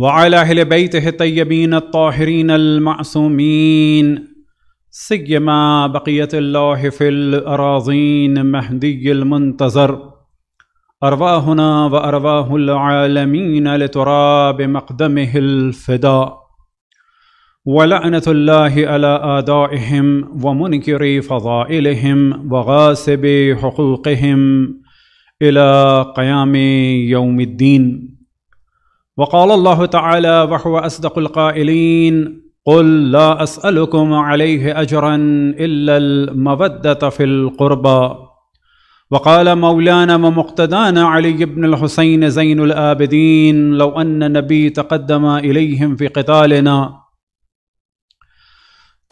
وعلى أهل بيته الطيبين الطاهرين المعصومين سيما بقية الله في الأراضين مهدي المنتظر أرواهنا وأرواه العالمين لتراب مقدمه الفداء ولعنة الله على آدائهم ومنكر فضائلهم وغاسب حقوقهم إلى قيام يوم الدين وقال الله تعالى وهو أصدق القائلين قل لا أسألكم عليه أجرا إلا المودة في القربى وقال مولانا ومقتدانا علي بن الحسين زين الآبدين لو أن نبي تقدم إليهم في قتالنا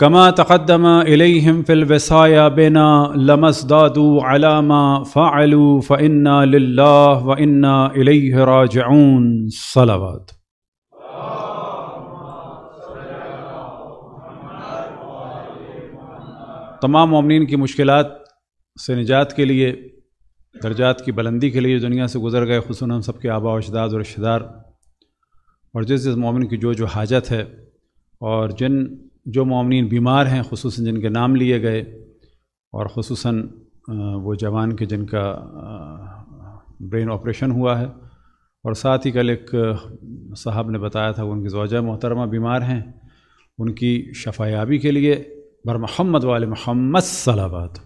कमा तकदम इलम फ़िलवसाया बेना लमसदादू अलामा फ़ालू फ़न्ना लाला व इन्ना इलराजून सलावत तमाम ममिन की मुश्किल से निजात के लिए दर्जात की बुलंदी के लिए दुनिया से गुजर गए खसून हम सब के आबा अशदाद और रिश्तेदार और जिस जिस मोमिन की जो जो हाजत है और जिन जो ममिन बीमार हैं खसूस जिनके नाम लिए गए और खसूस वो जवान के जिनका ब्रेन ऑपरेशन हुआ है और साथ ही कल एक साहब ने बताया था उनकी जौजा मोहतरमा बीमार हैं उनकी शफायाबी के लिए बर महम्मद वाल महम्मद सलाबात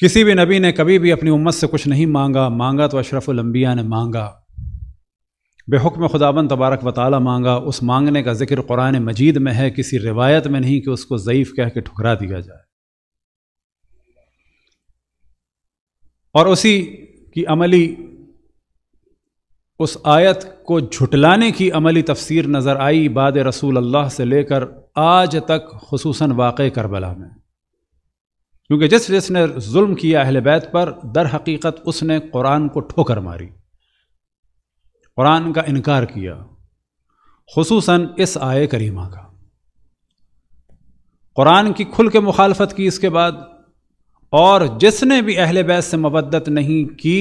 किसी भी नबी ने कभी भी अपनी उम्मत से कुछ नहीं मांगा मांगा तो अशरफुलंबिया ने मांगा बेहुक्म खुदाबन तबारक ताली मांगा उस मांगने का जिक्र कुरान मजीद में है किसी रिवायत में नहीं कि उसको ज़यीफ़ कह के ठुकरा दिया जाए और उसी की अमली उस आयत को झुटलाने की अमली तफसीर नज़र आई बाद रसूल अल्लाह से लेकर आज तक खसूस वाक़ करबला में क्योंकि जिस जिसने जुल्म किया अहल बैत पर दर हकीकत उसने कुरान को ठोकर मारी कुरान का इनकार किया खसूस इस आय करीमा का कुरान की खुल के मुखालफत की इसके बाद और जिसने भी अहल बैत से मबदत नहीं की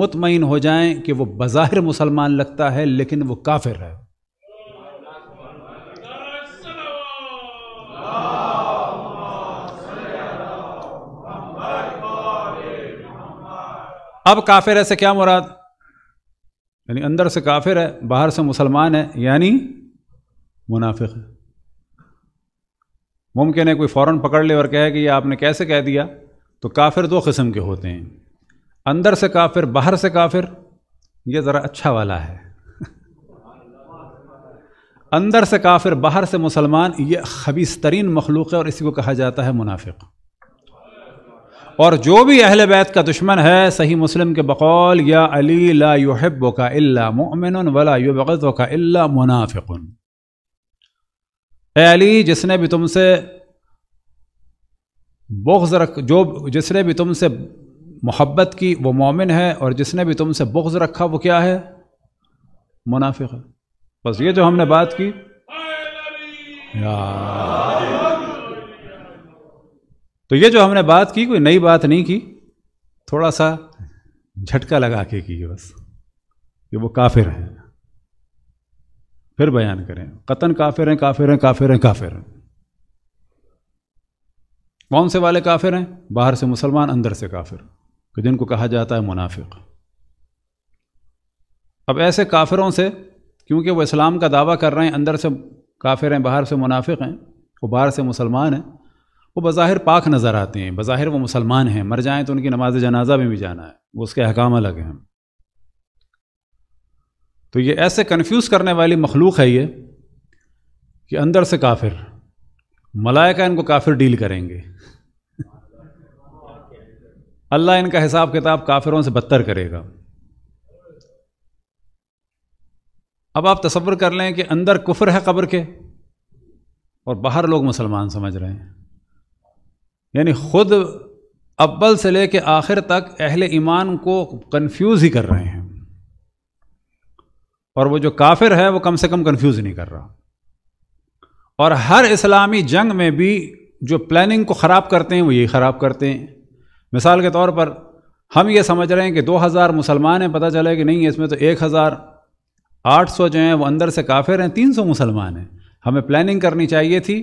मुतमिन हो जाएं कि वो बज़ाहिर मुसलमान लगता है लेकिन वो काफिर है अब काफिर है से क्या मुराद यानी अंदर से काफिर है बाहर से मुसलमान है यानी मुनाफिक है मुमकिन है कोई फ़ौरन पकड़ ले और कहे कि ये आपने कैसे कह दिया तो काफिर दो किस्म के होते हैं अंदर से काफिर बाहर से काफिर ये ज़रा अच्छा वाला है अंदर से काफिर बाहर से मुसलमान ये खबीस तरीन मखलूक है और इसी को कहा जाता है मुनाफिक और जो भी अहल बैत का दुश्मन है सही मुस्लिम के बकौल या अली ला युहब्बो का अल्ला मोमिन वला युबत का अल्ला मुनाफिकुन अली जिसने भी तुमसे बुग्ज रख जो जिसने भी तुमसे मोहब्बत की वो मोमिन है और जिसने भी तुमसे बख्ज़ रखा वो क्या है मुनाफिक है बस ये जो हमने बात की या तो ये जो हमने बात की कोई नई बात नहीं की थोड़ा सा झटका लगा के की बस कि वो काफिर हैं फिर बयान करें कतन काफिर हैं काफिर हैं काफिर हैं काफिर हैं कौन से वाले काफिर हैं बाहर से मुसलमान अंदर से काफिर कि जिनको कहा जाता है मुनाफिक अब ऐसे काफिरों से क्योंकि वो इस्लाम का दावा कर रहे हैं अंदर से काफिर हैं बाहर से मुनाफिक हैं वो बाहर से मुसलमान हैं वो बज़ाहिर पाक नज़र आते हैं बज़ाहिर वो मुसलमान हैं मर जाएं तो उनकी नमाज जनाजा में भी जाना है वो उसके अहकाम अलग हैं तो ये ऐसे कन्फ्यूज़ करने वाली मखलूक है ये कि अंदर से काफिर मलायका इनको काफिर डील करेंगे अल्लाह इनका हिसाब किताब काफिरों से बदतर करेगा अब आप तस्वर कर लें कि अंदर कुफर है कब्र के और बाहर लोग मुसलमान समझ रहे हैं यानी खुद अव्वल से ले कर आखिर तक अहल ईमान को कन्फ्यूज़ ही कर रहे हैं और वो जो काफिर है वो कम से कम कन्फ्यूज़ नहीं कर रहा और हर इस्लामी जंग में भी जो प्लानिंग को ख़राब करते हैं वो यही ख़राब करते हैं मिसाल के तौर पर हम ये समझ रहे हैं कि 2000 मुसलमान हैं पता चला कि नहीं इसमें तो 1800 जो हैं वो अंदर से काफिर हैं 300 मुसलमान हैं हमें प्लानिंग करनी चाहिए थी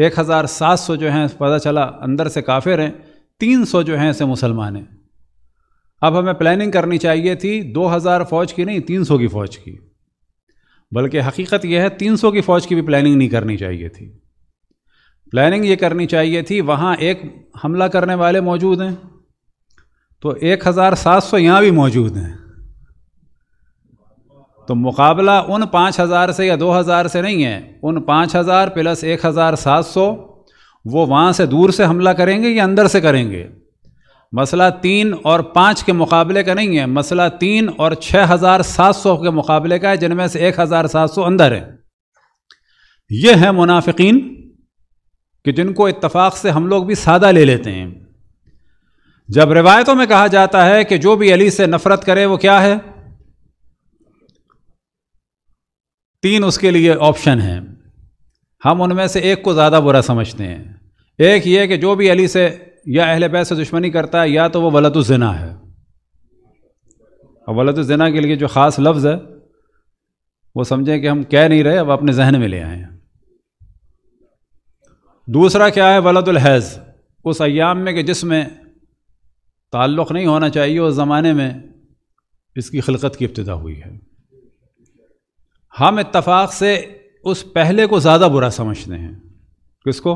एक हज़ार सात सौ जो हैं पता चला अंदर से काफिर हैं तीन सौ जो हैं ऐसे मुसलमान हैं अब हमें प्लानिंग करनी चाहिए थी दो हज़ार फ़ौज की नहीं तीन सौ की फ़ौज की बल्कि हकीकत यह है तीन सौ की फ़ौज की भी प्लानिंग नहीं करनी चाहिए थी प्लानिंग ये करनी चाहिए थी वहाँ एक हमला करने वाले मौजूद हैं तो एक हज़ार सात सौ यहाँ भी मौजूद हैं तो मुकाबला उन पाँच हज़ार से या दो हज़ार से नहीं है उन पाँच हज़ार प्लस एक हज़ार सात सौ वो वहाँ से दूर से हमला करेंगे या अंदर से करेंगे मसला तीन और पाँच के मुकाबले का नहीं है मसला तीन और छः हज़ार सात सौ के मुकाबले का है जिनमें से एक हज़ार सात सौ अंदर है ये है मुनाफिकीन कि जिनको इत्तफाक से हम लोग भी सादा ले लेते हैं जब रिवायतों में कहा जाता है कि जो भी अली से नफ़रत करे वो क्या है तीन उसके लिए ऑप्शन हैं हम उनमें से एक को ज़्यादा बुरा समझते हैं एक ये कि जो भी अली से या अहल बैत से दुश्मनी करता है या तो वो वलत जना है और वलत जना के लिए जो ख़ास लफ्ज़ है वो समझें कि हम कह नहीं रहे अब अपने जहन में ले आए हैं दूसरा क्या है वलतुलहैज़ उस अयाम में कि जिसमें ताल्लुक़ नहीं होना चाहिए उस ज़माने में इसकी खलकत की इब्तदा हुई है हम हाँ, इतफाक़ से उस पहले को ज़्यादा बुरा समझते हैं किसको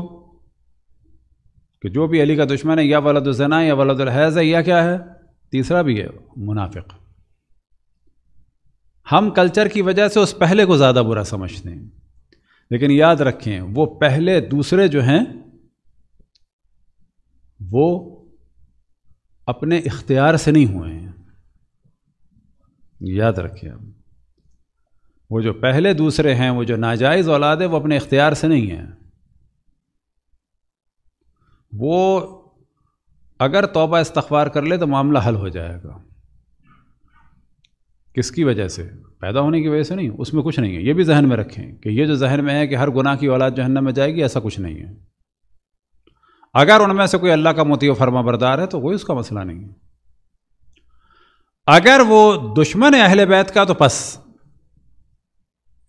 कि जो भी अली का दुश्मन है या वलदुलजना या वलदुलहैज़ है या क्या है तीसरा भी है मुनाफिक हम कल्चर की वजह से उस पहले को ज़्यादा बुरा समझते हैं लेकिन याद रखें वो पहले दूसरे जो हैं वो अपने इख्तियार से नहीं हुए हैं याद रखें आप वो जो पहले दूसरे हैं वो जो नाजायज़ औलाद है वो अपने इख्तियार से नहीं है वो अगर तोबा इस्तवार कर ले तो मामला हल हो जाएगा किसकी वजह से पैदा होने की वजह से नहीं उसमें कुछ नहीं है ये भी जहन में रखें कि ये जो जहन में है कि हर गुनाह की औलाद जहन्नम में जाएगी ऐसा कुछ नहीं है अगर उनमें से कोई अल्लाह का मोती फर्मा बरदार है तो कोई उसका मसला नहीं है अगर वो दुश्मन अहले बैत का तो बस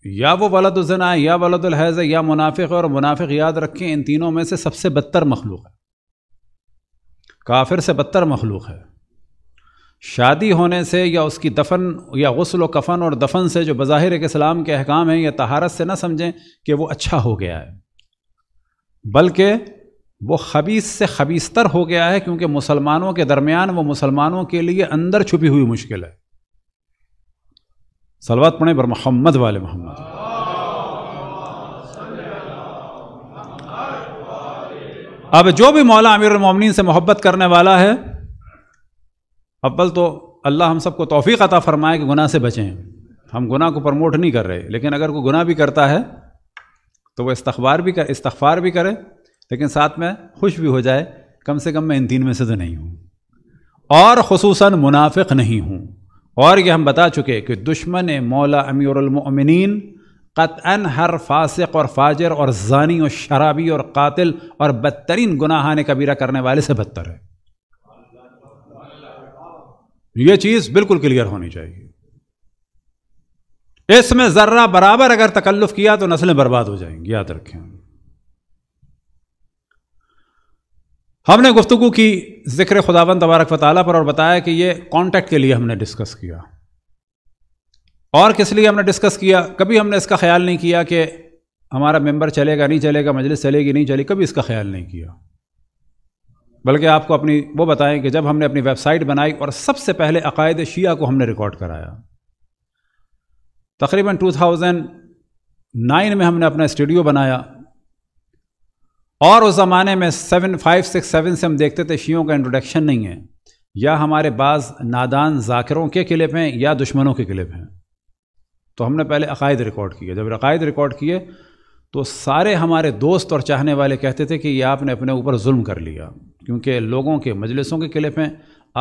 या वो वलदुलजन है या वलदुलहैज़ है या मुनाफिक और मुनाफिक याद रखें इन तीनों में से सबसे बदतर मखलूक है काफिर से बदतर मखलूक है शादी होने से या उसकी दफन या गसल व कफन और दफन से जो बज़ाहिर इस्लाम के अहकाम हैं या तहारत से ना समझें कि वो अच्छा हो गया है बल्कि वो खबीस से खबीसतर हो गया है क्योंकि मुसलमानों के दरमियान वो मुसलमानों के लिए अंदर छुपी हुई मुश्किल है सलवात पढ़े बर मोहम्मद वाले मोहम्मद अब जो भी मौला अमीर उलमिन से मोहब्बत करने वाला है अव्वल तो अल्लाह हम सबको तोफ़ी अता फरमाए कि गुनाह से बचें हम गुनाह को प्रमोट नहीं कर रहे लेकिन अगर कोई गुनाह भी करता है तो वह इस्तबार भी कर इस्तफ़ार भी करे लेकिन साथ में खुश भी हो जाए कम से कम मैं इन तीन में से तो नहीं हूँ और खसूस मुनाफिक नहीं हूँ और ये हम बता चुके कि दुश्मन मौला अमीरमिन कतअन हर फासिक और फाजर और जानी और शराबी और कातिल और बदतरीन गुनाहान कबीरा करने वाले से बदतर है यह चीज़ बिल्कुल क्लियर होनी चाहिए इसमें ज़र्रा बराबर अगर तकल्लुफ़ किया तो नस्लें बर्बाद हो जाएंगी याद रखें हमने गुफ्तु की ज़िक्र खुदावन तबारक वाली पर और बताया कि ये कॉन्टैक्ट के लिए हमने डिस्कस किया और किस लिए हमने डिस्कस किया कभी हमने इसका ख्याल नहीं किया कि हमारा मेंबर चलेगा नहीं चलेगा मजलिस चलेगी नहीं चलेगी कभी इसका ख्याल नहीं किया बल्कि आपको अपनी वो बताएं कि जब हमने अपनी वेबसाइट बनाई और सबसे पहले अकायद शिया को हमने रिकॉर्ड कराया तकरीबन 2009 में हमने अपना स्टूडियो बनाया और उस ज़माने में सेवन फाइव सिक्स सेवन से हम देखते थे शियों का इंट्रोडक्शन नहीं है या हमारे बाज़ नादान जाकिरों के क्लिप हैं या दुश्मनों के क्लिप हैं तो हमने पहले अकायद रिकॉर्ड किए जब अकायद रिकॉर्ड किए तो सारे हमारे दोस्त और चाहने वाले कहते थे कि ये आपने अपने ऊपर जुल्म कर लिया क्योंकि लोगों के मजलिसों के क्लिप हैं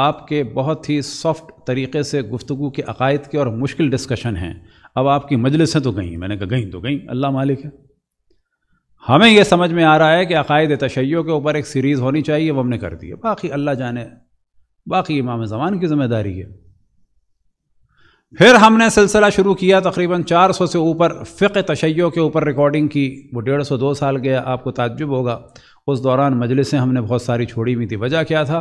आपके बहुत ही सॉफ्ट तरीके से गुफ्तु के अकायद के और मुश्किल डिस्कशन हैं अब आपकी मजलिसें तो गई मैंने कहा गई तो गई अल्लाह मालिक है हमें यह समझ में आ रहा है कि अकायद तशैयों के ऊपर एक सीरीज़ होनी चाहिए वो हमने कर दी है बाकी अल्लाह जाने बाकी इमाम जमान की जिम्मेदारी है फिर हमने सिलसिला शुरू किया तकरीबन 400 से ऊपर फ़िक तशैयों के ऊपर रिकॉर्डिंग की वो डेढ़ सौ दो साल गया आपको ताज्जुब होगा उस दौरान मजलिसें हमने बहुत सारी छोड़ी हुई थी वजह क्या था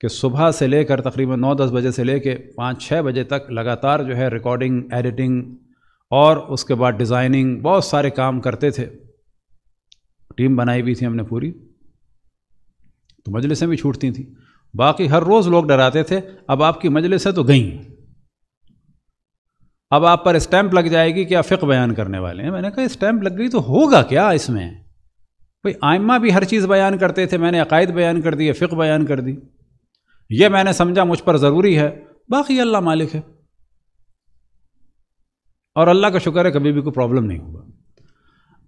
कि सुबह से लेकर तकरीबन नौ दस बजे से लेकर पाँच छः बजे तक लगातार जो है रिकॉर्डिंग एडिटिंग और उसके बाद डिज़ाइनिंग बहुत सारे काम करते थे टीम बनाई हुई थी हमने पूरी तो मजलिसें भी छूटती थी बाकी हर रोज़ लोग डराते थे अब आपकी मजलिसें तो गई अब आप पर स्टैंप लग जाएगी कि आप फ़िक बयान करने वाले हैं मैंने कहा स्टैंप लग गई तो होगा क्या इसमें भाई आयमा भी हर चीज़ बयान करते थे मैंने अकायद बयान कर दिए फ़िक बयान कर दी ये मैंने समझा मुझ पर ज़रूरी है बाकी अल्लाह मालिक है और अल्लाह का शुक्र है कभी भी कोई प्रॉब्लम नहीं हुआ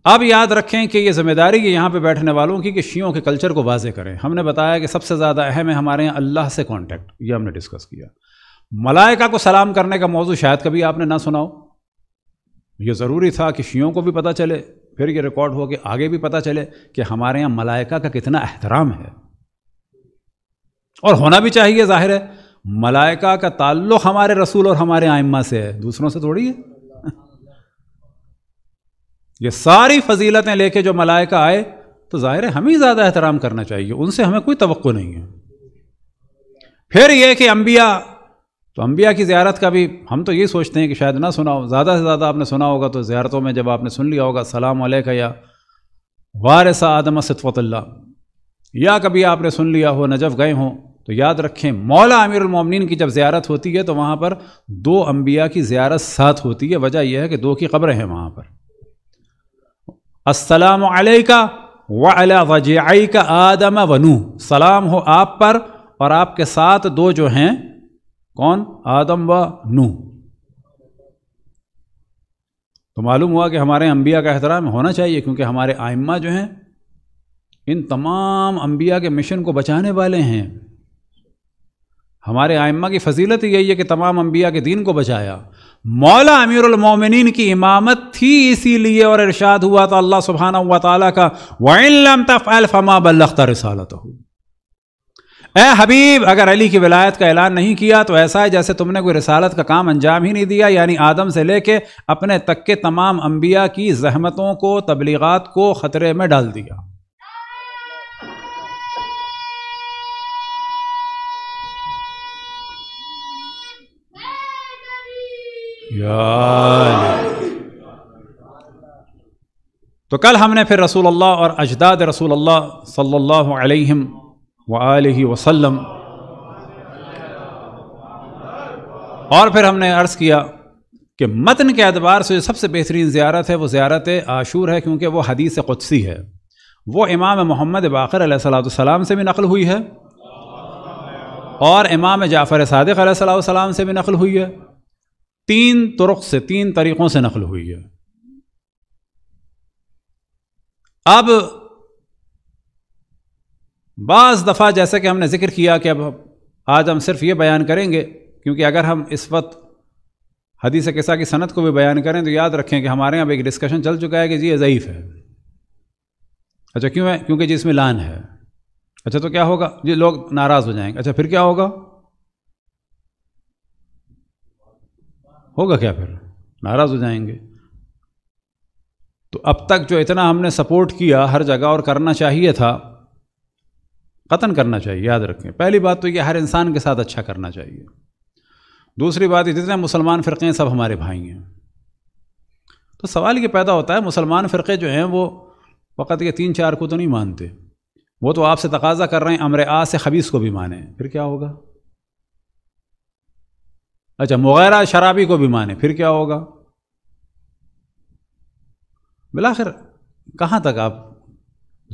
अब याद रखें कि ये ज़िम्मेदारी है यहाँ पे बैठने वालों की कि शियों के कल्चर को वाजे करें हमने बताया कि सबसे ज़्यादा अहम है हमारे यहाँ अल्लाह से कॉन्टेक्ट ये हमने डिस्कस किया मलाइका को सलाम करने का मौजू शायद कभी आपने ना सुना हो ये ज़रूरी था कि शियों को भी पता चले फिर ये रिकॉर्ड हो कि आगे भी पता चले कि हमारे यहाँ मलाइका का कितना एहतराम है और होना भी चाहिए ज़ाहिर है मलाइका का ताल्लुक़ हमारे रसूल और हमारे आइम्मा से है दूसरों से थोड़ी है ये सारी फजीलतें लेके जो मलाइका आए तो ज़ाहिर है हमें ज़्यादा एहतराम करना चाहिए उनसे हमें कोई तो नहीं है फिर यह कि अम्बिया तो अम्बिया की ज़्यारत का भी हम तो ये सोचते हैं कि शायद ना सुना ज़्यादा से ज़्यादा आपने सुना होगा तो ज़्यारतों में जब आपने सुन लिया होगा सलाम का या वारसा आदम सतफ़तल्ला या कभी आपने सुन लिया हो नजफ गए हों तो याद रखें मौला अमीरमिन की जब ज़्यारत होती है तो वहाँ पर दो अम्बिया की ज़्यारत साथ होती है वजह यह है कि दो की कब्रें हैं वहाँ पर अस्सलाम अलैका वाला वजाई का आदम वनू सलाम हो आप पर और आपके साथ दो जो हैं कौन आदम व नू तो मालूम हुआ कि हमारे अम्बिया का एहतराम होना चाहिए क्योंकि हमारे आइम्मा जो हैं इन तमाम अम्बिया के मिशन को बचाने वाले हैं हमारे आइम्मा की फजीलत ही यही है कि तमाम अम्बिया के दीन को बचाया मौला अमीर उलमिन की इमामत थी इसीलिए और इरशाद हुआ था अल्लाह सुबहाना हुआ तला का वाइलम फ़मा बल्लता रसालत हो ए हबीब अगर अली की विलायत का ऐलान नहीं किया तो ऐसा है जैसे तुमने कोई रसालत का काम अंजाम ही नहीं दिया यानी आदम से लेके अपने तक के तमाम अंबिया की जहमतों को तबलीगत को ख़तरे में डाल दिया तो कल हमने फिर रसूल अल्लाह और अजदाद रसूल अल्लाह सल्लल्लाहु अलैहि वसल्लम और फिर हमने अर्ज़ किया कि मतन के अतबार से जो सबसे बेहतरीन ज़्यारत है वो ज़्यारत आशूर है क्योंकि वो हदीस क़ुदसी है वो इमाम मोहम्मद बाकर सलाम से भी नकल हुई है और इमाम जाफ़र सदक़ सलाम से भी नकल हुई है तीन तुरख से तीन तरीक़ों से नकल हुई है अब बाज़ दफ़ा जैसा कि हमने ज़िक्र किया कि अब आज हम सिर्फ ये बयान करेंगे क्योंकि अगर हम इस वक्त हदीस किस्सा की सनत को भी बयान करें तो याद रखें कि हमारे यहाँ एक डिस्कशन चल चुका है कि जी ये ज़यीफ़ है अच्छा क्यों है क्योंकि जी इसमें लान है अच्छा तो क्या होगा जी लोग नाराज़ हो जाएंगे अच्छा फिर क्या होगा होगा क्या फिर नाराज़ हो जाएंगे तो अब तक जो इतना हमने सपोर्ट किया हर जगह और करना चाहिए था कतन करना चाहिए याद रखें पहली बात तो ये हर इंसान के साथ अच्छा करना चाहिए दूसरी बात जितने मुसलमान फ़िरक़े हैं सब हमारे भाई हैं तो सवाल ये पैदा होता है मुसलमान फ़िरक़े जो हैं वो वक्त के तीन चार को तो नहीं मानते वो तो आपसे तकाजा कर रहे हैं अमर आ से खबीस को भी माने फिर क्या होगा अच्छा मुगैरा शराबी को भी माने फिर क्या होगा बिलाखिर कहाँ तक आप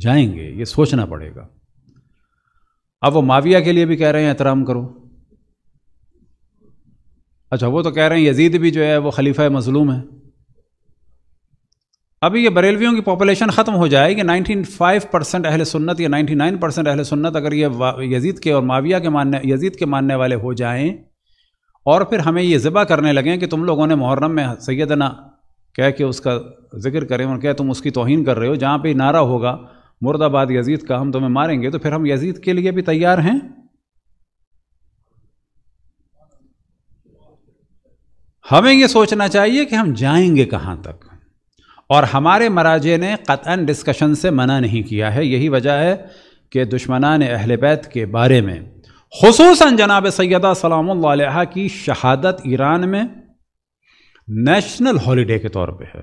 जाएंगे ये सोचना पड़ेगा अब वो माविया के लिए भी कह रहे हैं एहतराम करो अच्छा वो तो कह रहे हैं यजीद भी जो है वो खलीफा मजलूम है अभी ये बरेलवियों की पॉपुलेशन ख़त्म हो जाएगी 95 परसेंट अहल सुन्नत या 99 परसेंट अहल सुन्नत अगर ये यजीद के और माविया के मानने यजीद के मानने वाले हो जाएं और फिर हमें ये ज़िबा करने लगे कि तुम लोगों ने मुहर्रम में सैदना कह के उसका जिक्र करें और कह तुम उसकी तोहन कर रहे हो जहाँ पर नारा होगा मुर्दाबाद यजीद का हम तुम्हें मारेंगे तो फिर हम यजीद के लिए भी तैयार हैं हमें ये सोचना चाहिए कि हम जाएंगे कहाँ तक और हमारे मराजे ने कतन डिस्कशन से मना नहीं किया है यही वजह है कि दुश्मनान अहल बैत के बारे में खसूस जनाब सैदा सलाम की शहादत ईरान में नेशनल हॉलीडे के तौर पे है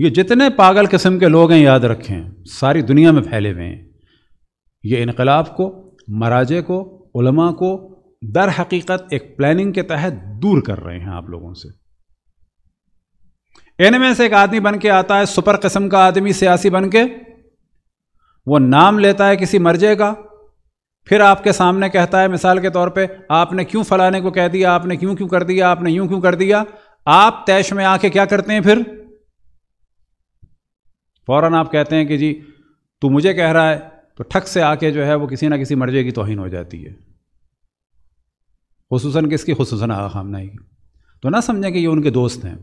ये जितने पागल किस्म के लोग हैं याद रखें सारी दुनिया में फैले हुए हैं ये इनकलाब को मराजे को उलमा को दर हकीकत एक प्लानिंग के तहत दूर कर रहे हैं आप लोगों से इनमें से एक आदमी बन के आता है सुपर किस्म का आदमी सियासी बन के वो नाम लेता है किसी मर्जे का फिर आपके सामने कहता है मिसाल के तौर पे आपने क्यों फलाने को कह दिया आपने क्यों क्यों कर दिया आपने यूं क्यों कर दिया आप तैश में आके क्या करते हैं फिर फौरन आप कहते हैं कि जी तू मुझे कह रहा है तो ठक से आके जो है वो किसी ना किसी मर्जे की तोहिन हो जाती है खसूस किसकी खसूस खामना की तो ना समझें कि ये उनके दोस्त हैं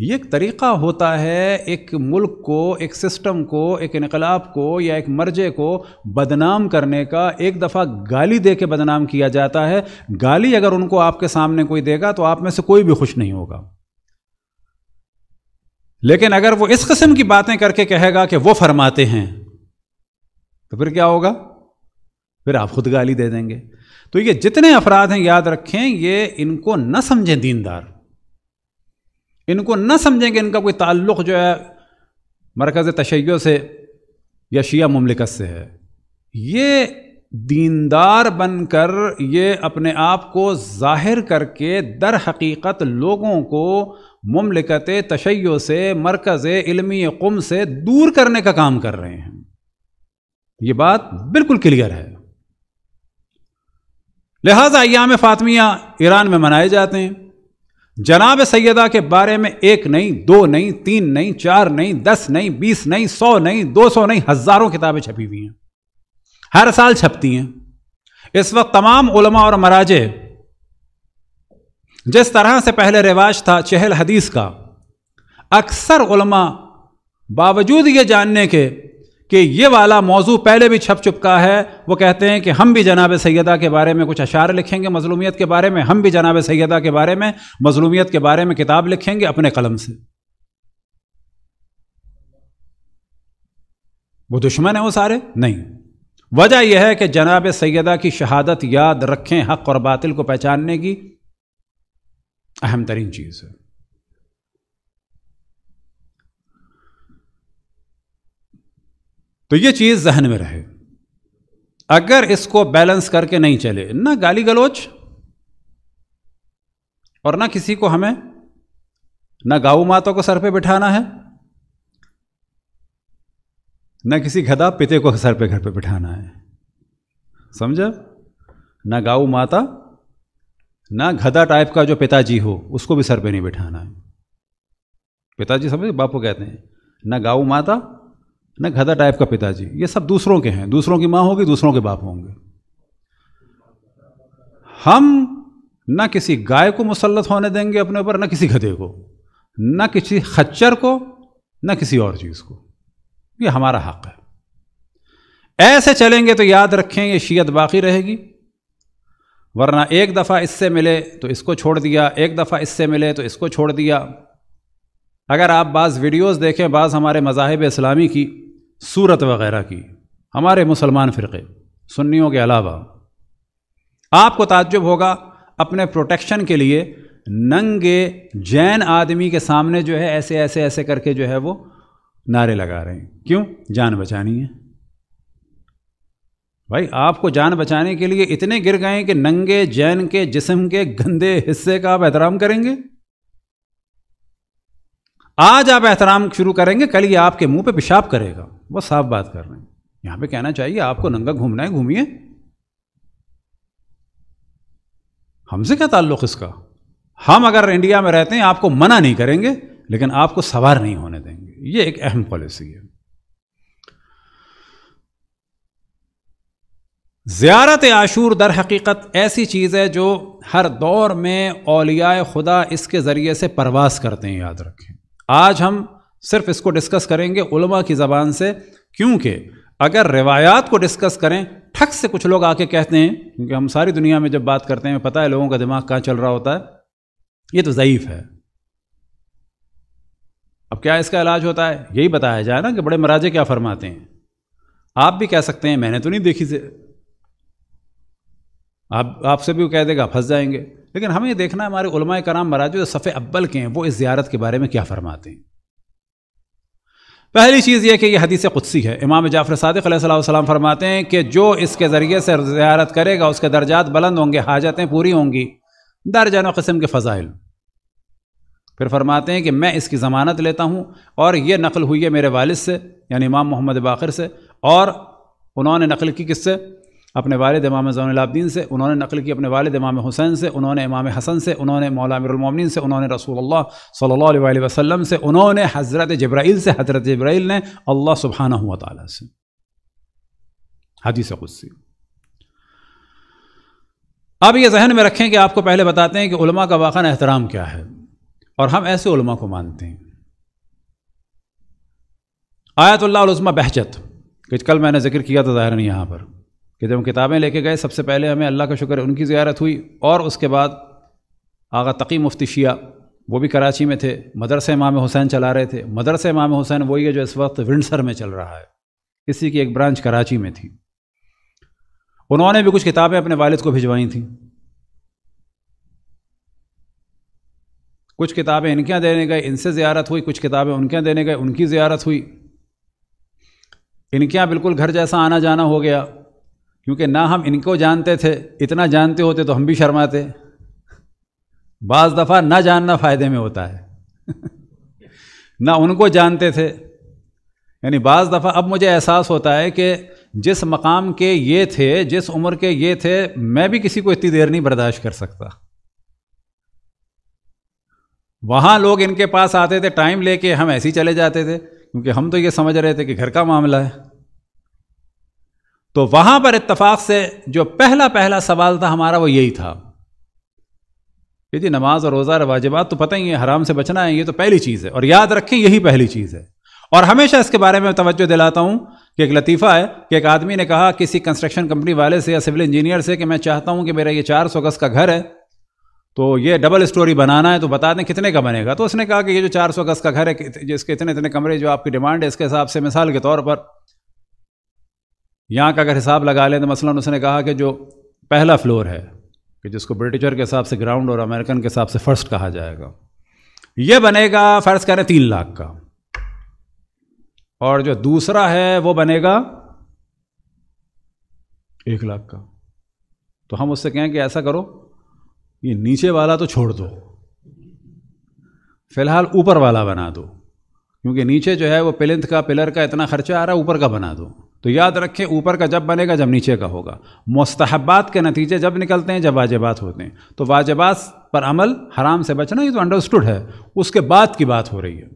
ये एक तरीक़ा होता है एक मुल्क को एक सिस्टम को एक इनकलाब को या एक मर्जे को बदनाम करने का एक दफ़ा गाली दे के बदनाम किया जाता है गाली अगर उनको आपके सामने कोई देगा तो आप में से कोई भी खुश नहीं होगा लेकिन अगर वो इस कस्म की बातें करके कहेगा कि वो फरमाते हैं तो फिर क्या होगा फिर आप खुद गाली दे देंगे तो ये जितने अफराद हैं याद रखें ये इनको न समझें दीनदार इनको न समझेंगे इनका कोई ताल्लुक़ जो है मरकज़ तशैय से या शिया ममलिकत से है ये दीनदार बनकर ये अपने आप को ज़ाहिर करके दर हकीकत लोगों को ममलिकत तशैय से मरकज़ इलमी कुम से दूर करने का काम कर रहे हैं ये बात बिल्कुल क्लियर है लिहाजा अयाम फ़ातमिया ईरान में मनाए जाते हैं जनाब सैदा के बारे में एक नहीं दो नहीं तीन नहीं चार नहीं दस नहीं बीस नहीं सौ नहीं दो सौ नहीं हज़ारों किताबें छपी हुई हैं हर साल छपती हैं इस वक्त तमाम उलमा और मराजे जिस तरह से पहले रिवाज था चहल हदीस का अक्सर उलमा बावजूद ये जानने के कि ये वाला मौजू पहले भी छप चुपका है वो कहते हैं कि हम भी जनाब सैदा के बारे में कुछ अशार लिखेंगे मजलूमियत के बारे में हम भी जनाब सैदा के बारे में मजलूमियत के बारे में किताब लिखेंगे अपने कलम से वो दुश्मन है वो सारे नहीं वजह यह है कि जनाब सैदा की शहादत याद रखें हक और बातिल को पहचानने की अहम तरीन चीज़ है तो ये चीज़ जहन में रहे अगर इसको बैलेंस करके नहीं चले ना गाली गलोच और ना किसी को हमें ना गाऊ माता को सर पे बिठाना है ना किसी घदा पिते को सर पे घर पे बिठाना है समझा ना गाऊ माता ना घदा टाइप का जो पिताजी हो उसको भी सर पे नहीं बिठाना है पिताजी समझे बापू कहते हैं ना गाऊ माता ना गधा टाइप का पिताजी ये सब दूसरों के हैं दूसरों की माँ होगी दूसरों के बाप होंगे हम ना किसी गाय को मुसलत होने देंगे अपने ऊपर ना किसी गधे को ना किसी खच्चर को ना किसी और चीज़ को ये हमारा हक है ऐसे चलेंगे तो याद रखें ये शीयत बाकी रहेगी वरना एक दफ़ा इससे मिले तो इसको छोड़ दिया एक दफ़ा इससे मिले तो इसको छोड़ दिया अगर आप बाज़ वीडियोस देखें बाज़ हमारे मजाहब इस्लामी की सूरत वगैरह की हमारे मुसलमान फ़िरक़े सुन्नियों के अलावा आपको ताज्जुब होगा अपने प्रोटेक्शन के लिए नंगे जैन आदमी के सामने जो है ऐसे ऐसे ऐसे करके जो है वो नारे लगा रहे हैं क्यों जान बचानी है भाई आपको जान बचाने के लिए इतने गिर गए कि नंगे जैन के जिस्म के गंदे हिस्से का आप एहतराम करेंगे आज आप एहतराम शुरू करेंगे कल ये आपके मुंह पे पेशाब करेगा वह साफ बात कर रहे हैं यहां पे कहना चाहिए आपको नंगा घूमना है घूमिए हमसे क्या ताल्लुक इसका हम अगर इंडिया में रहते हैं आपको मना नहीं करेंगे लेकिन आपको सवार नहीं होने देंगे ये एक अहम पॉलिसी है ज़्यारत आशूर दर हकीकत ऐसी चीज़ है जो हर दौर में अलिया खुदा इसके ज़रिए से परवास करते हैं याद रखें आज हम सिर्फ इसको डिस्कस करेंगे उलमा की ज़बान से क्योंकि अगर रिवायात को डिस्कस करें ठक से कुछ लोग आके कहते हैं क्योंकि हम सारी दुनिया में जब बात करते हैं पता है लोगों का दिमाग कहाँ चल रहा होता है ये तो ज़यीफ़ है अब क्या इसका इलाज होता है यही बताया जाए ना कि बड़े मराजे क्या फरमाते हैं आप भी कह सकते हैं मैंने तो नहीं देखी से आप आपसे भी कह देगा फंस जाएंगे लेकिन हमें ये देखना है हमारे उलमा कराम मराजे जो तो सफ़े अब्बल के हैं वो इस ज्यारत के बारे में क्या फरमाते हैं पहली चीज़ यह कि यह हदीस कुदसी है इमाम जाफ़र सदक सलाम फरमाते हैं कि जो इसके ज़रिए से ज्यारत करेगा उसके दर्जात बुलंद होंगे हाजतें पूरी होंगी दर्जनों कस्म के फ़जाइल फिर फरमाते हैं कि मैं इसकी ज़मानत लेता हूँ और ये नकल हुई है मेरे वालद से यानी इमाम मोहम्मद बाखिर से और उन्होंने नकल की किससे अपने वालद इमाम जौनदीन से उन्होंने नकल की अपने वालद इमाम हुसैन से उन्होंने इमाम हसन से उन्होंने मौलामरमिन से उन्होंने रसूल सल्ला वसम से उन्होंने हज़रत जब्राइल से हज़रत जब्राइल ने अल्लाह सुबहाना हुआ तदी से हदीस गुस्सी अब ये जहन में रखें कि आपको पहले बताते हैं कि उलमा का वाक़ा एहतराम क्या है और हम ऐसे उलमा को मानते हैं आयतुल्लाजमा बहजत कि कल मैंने जिक्र किया था ज़ाहिर यहाँ पर कि जब हम किताबें लेके गए सबसे पहले हमें अल्लाह का शुक्र उनकी ज़्यारत हुई और उसके बाद आगा तकी मुफ्ती शिया वो भी कराची में थे मदरसे इमाम हुसैन चला रहे थे मदरसे इमाम हुसैन वही है जो इस वक्त विंडसर में चल रहा है इसी की एक ब्रांच कराची में थी उन्होंने भी कुछ किताबें अपने वालिद को भिजवाई थी कुछ किताबें इनके यहाँ देने गए इनसे ज़्यारत हुई कुछ किताबें उनके यहाँ देने गए उनकी ज़्यारत हुई इनके यहाँ बिल्कुल घर जैसा आना जाना हो गया क्योंकि ना हम इनको जानते थे इतना जानते होते तो हम भी शर्माते बाज़ दफ़ा ना जानना फ़ायदे में होता है ना उनको जानते थे यानी बाज़ दफ़ा अब मुझे एहसास होता है कि जिस मकाम के ये थे जिस उम्र के ये थे मैं भी किसी को इतनी देर नहीं बर्दाश्त कर सकता वहाँ लोग इनके पास आते थे टाइम लेके हम ऐसे ही चले जाते थे क्योंकि हम तो ये समझ रहे थे कि घर का मामला है तो वहां पर इतफाक से जो पहला पहला सवाल था हमारा वो यही था कि जी नमाज और रोज़ा वाजिबात तो पता ही है हराम से बचना है ये तो पहली चीज़ है और याद रखें यही पहली चीज़ है और हमेशा इसके बारे में तवज्जो दिलाता हूँ कि एक लतीफ़ा है कि एक आदमी ने कहा किसी कंस्ट्रक्शन कंपनी वाले से या सिविल इंजीनियर से कि मैं चाहता हूँ कि मेरा ये चार सौ गज़ का घर है तो ये डबल स्टोरी बनाना है तो बता दें कितने का बनेगा तो उसने कहा कि ये जो चार सौ गज़ का घर है इसके इतने इतने कमरे जो आपकी डिमांड है इसके हिसाब से मिसाल के तौर पर यहाँ का अगर हिसाब लगा लें तो मसलन उसने कहा कि जो पहला फ्लोर है कि जिसको ब्रिटिशर के हिसाब से ग्राउंड और अमेरिकन के हिसाब से फर्स्ट कहा जाएगा ये बनेगा फ़र्ज करें तीन लाख का और जो दूसरा है वो बनेगा एक लाख का तो हम उससे कहें कि ऐसा करो ये नीचे वाला तो छोड़ दो फिलहाल ऊपर वाला बना दो क्योंकि नीचे जो है वो पिलिंथ का पिलर का इतना खर्चा आ रहा है ऊपर का बना दो तो याद रखें ऊपर का जब बनेगा जब नीचे का होगा मस्तहबात के नतीजे जब निकलते हैं जब वाजबात होते हैं तो वाजबात पर अमल हराम से बचना ये तो अंडरस्टूड है उसके बाद की बात हो रही है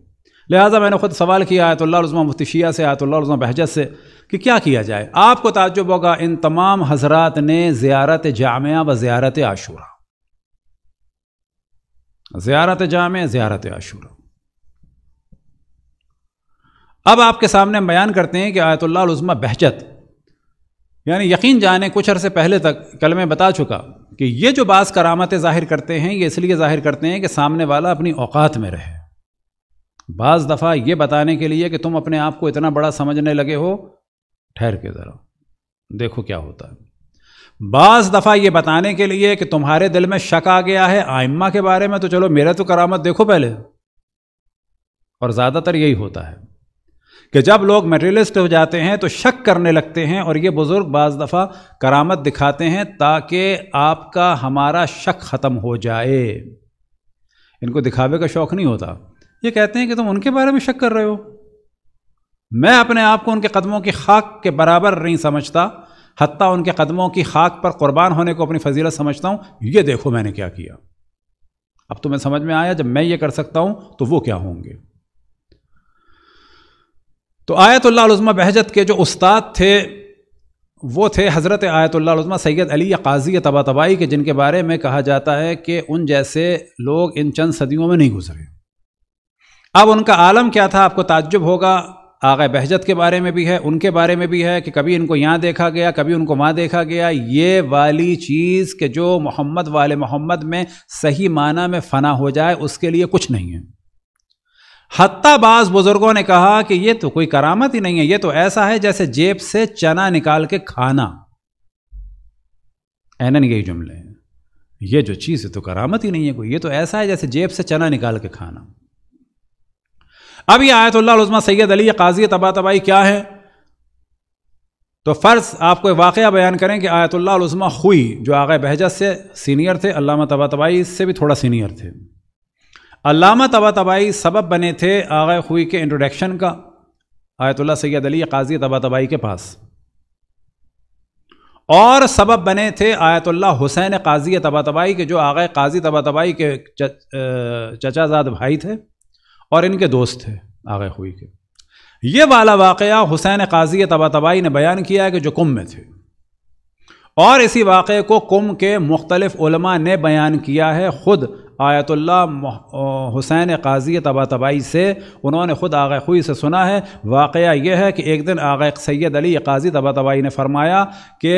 लिहाजा मैंने खुद सवाल किया तो रजमा मुफ्तिशिया से आयतुल्ला रजमा बहजत से कि क्या किया जाए आपको ताजुब होगा इन तमाम हजरात ने ज़ियारत जामिया व ज़ियारत आशूरा ज़ियारत जाम ज़ियारत आशूरा अब आपके सामने बयान करते हैं कि आयतुल्लाज़मा बहजत यानी यकीन जाने कुछ अरसे पहले तक कल मैं बता चुका कि ये जो बास करामतें ज़ाहिर करते हैं ये इसलिए ज़ाहिर करते हैं कि सामने वाला अपनी औकात में रहे बाज़ दफ़ा ये बताने के लिए कि तुम अपने आप को इतना बड़ा समझने लगे हो ठहर के ज़रा देखो क्या होता है बाज़ दफ़ा ये बताने के लिए कि तुम्हारे दिल में शक आ गया है आइम्मा के बारे में तो चलो मेरा तो करामत देखो पहले और ज़्यादातर यही होता है कि जब लोग मेटेरियलिस्ट हो जाते हैं तो शक करने लगते हैं और ये बुज़ुर्ग बाज़ दफ़ा करामत दिखाते हैं ताकि आपका हमारा शक ख़त्म हो जाए इनको दिखावे का शौक़ नहीं होता ये कहते हैं कि तुम उनके बारे में शक कर रहे हो मैं अपने आप को उनके कदमों की खाक के बराबर नहीं समझता हती उनके कदमों की खाक पर कुर्बान होने को अपनी फजीलत समझता हूँ ये देखो मैंने क्या किया अब तो मैं समझ में आया जब मैं ये कर सकता हूँ तो वो क्या होंगे तो आयतुल्लाज़मा बहजत के जो उस्ताद थे वो थे हज़रत आयतुल्लाज़मा सैद अली काजी तबा तबाही के जिनके बारे में कहा जाता है कि उन जैसे लोग इन चंद सदियों में नहीं गुजरे अब उनका आलम क्या था आपको ताज्जुब होगा आगे बहजत के बारे में भी है उनके बारे में भी है कि कभी इनको यहाँ देखा गया कभी उनको वहाँ देखा गया ये वाली चीज़ के जो मोहम्मद वाले मोहम्मद में सही माना में फ़ना हो जाए उसके लिए कुछ नहीं है बाज बुजुर्गों ने कहा कि ये तो कोई करामत ही नहीं है ये तो ऐसा है जैसे जेब से चना निकाल के खाना एनन यही जुमले ये जो चीज़ है तो करामत ही नहीं है कोई ये तो ऐसा है जैसे जेब से चना निकाल के खाना अब ये आयतुल्लाजमा सैयद अली काजी तबा तबाही क्या है तो फ़र्ज़ आपको वाक़ बयान करें कि आयतुल्लाजमा हुई जो आगे बहजत से सीनियर थे अल्लाह तबा तबाई से भी थोड़ा सीनियर थे अलामा तबा तबाई सबब बने थे आगे खुई के इंट्रोडक्शन का आयतुल्ला सैद अली काजी तबा तबाई के पास और सबब बने थे आयतुल्ला हुसैन काजी तबा तबाई के जो आगे काजी तबा तबाई के चचाजाद भाई थे और इनके दोस्त थे आगे हुई के ये वाला वाक़ हुसैन काजी तबा तबाई ने बयान किया है कि जो कुम में थे और इसी वाक़े को कुम के मुख्तलिफ़ ने बयान किया है ख़ुद आयतुल्ला हुसैन काजी तबा तबाई से उन्होंने ख़ुद आग खुई से सुना है वाक़ यह है कि एक दिन आगा सैद अली काजी तबा तबाई ने फरमाया कि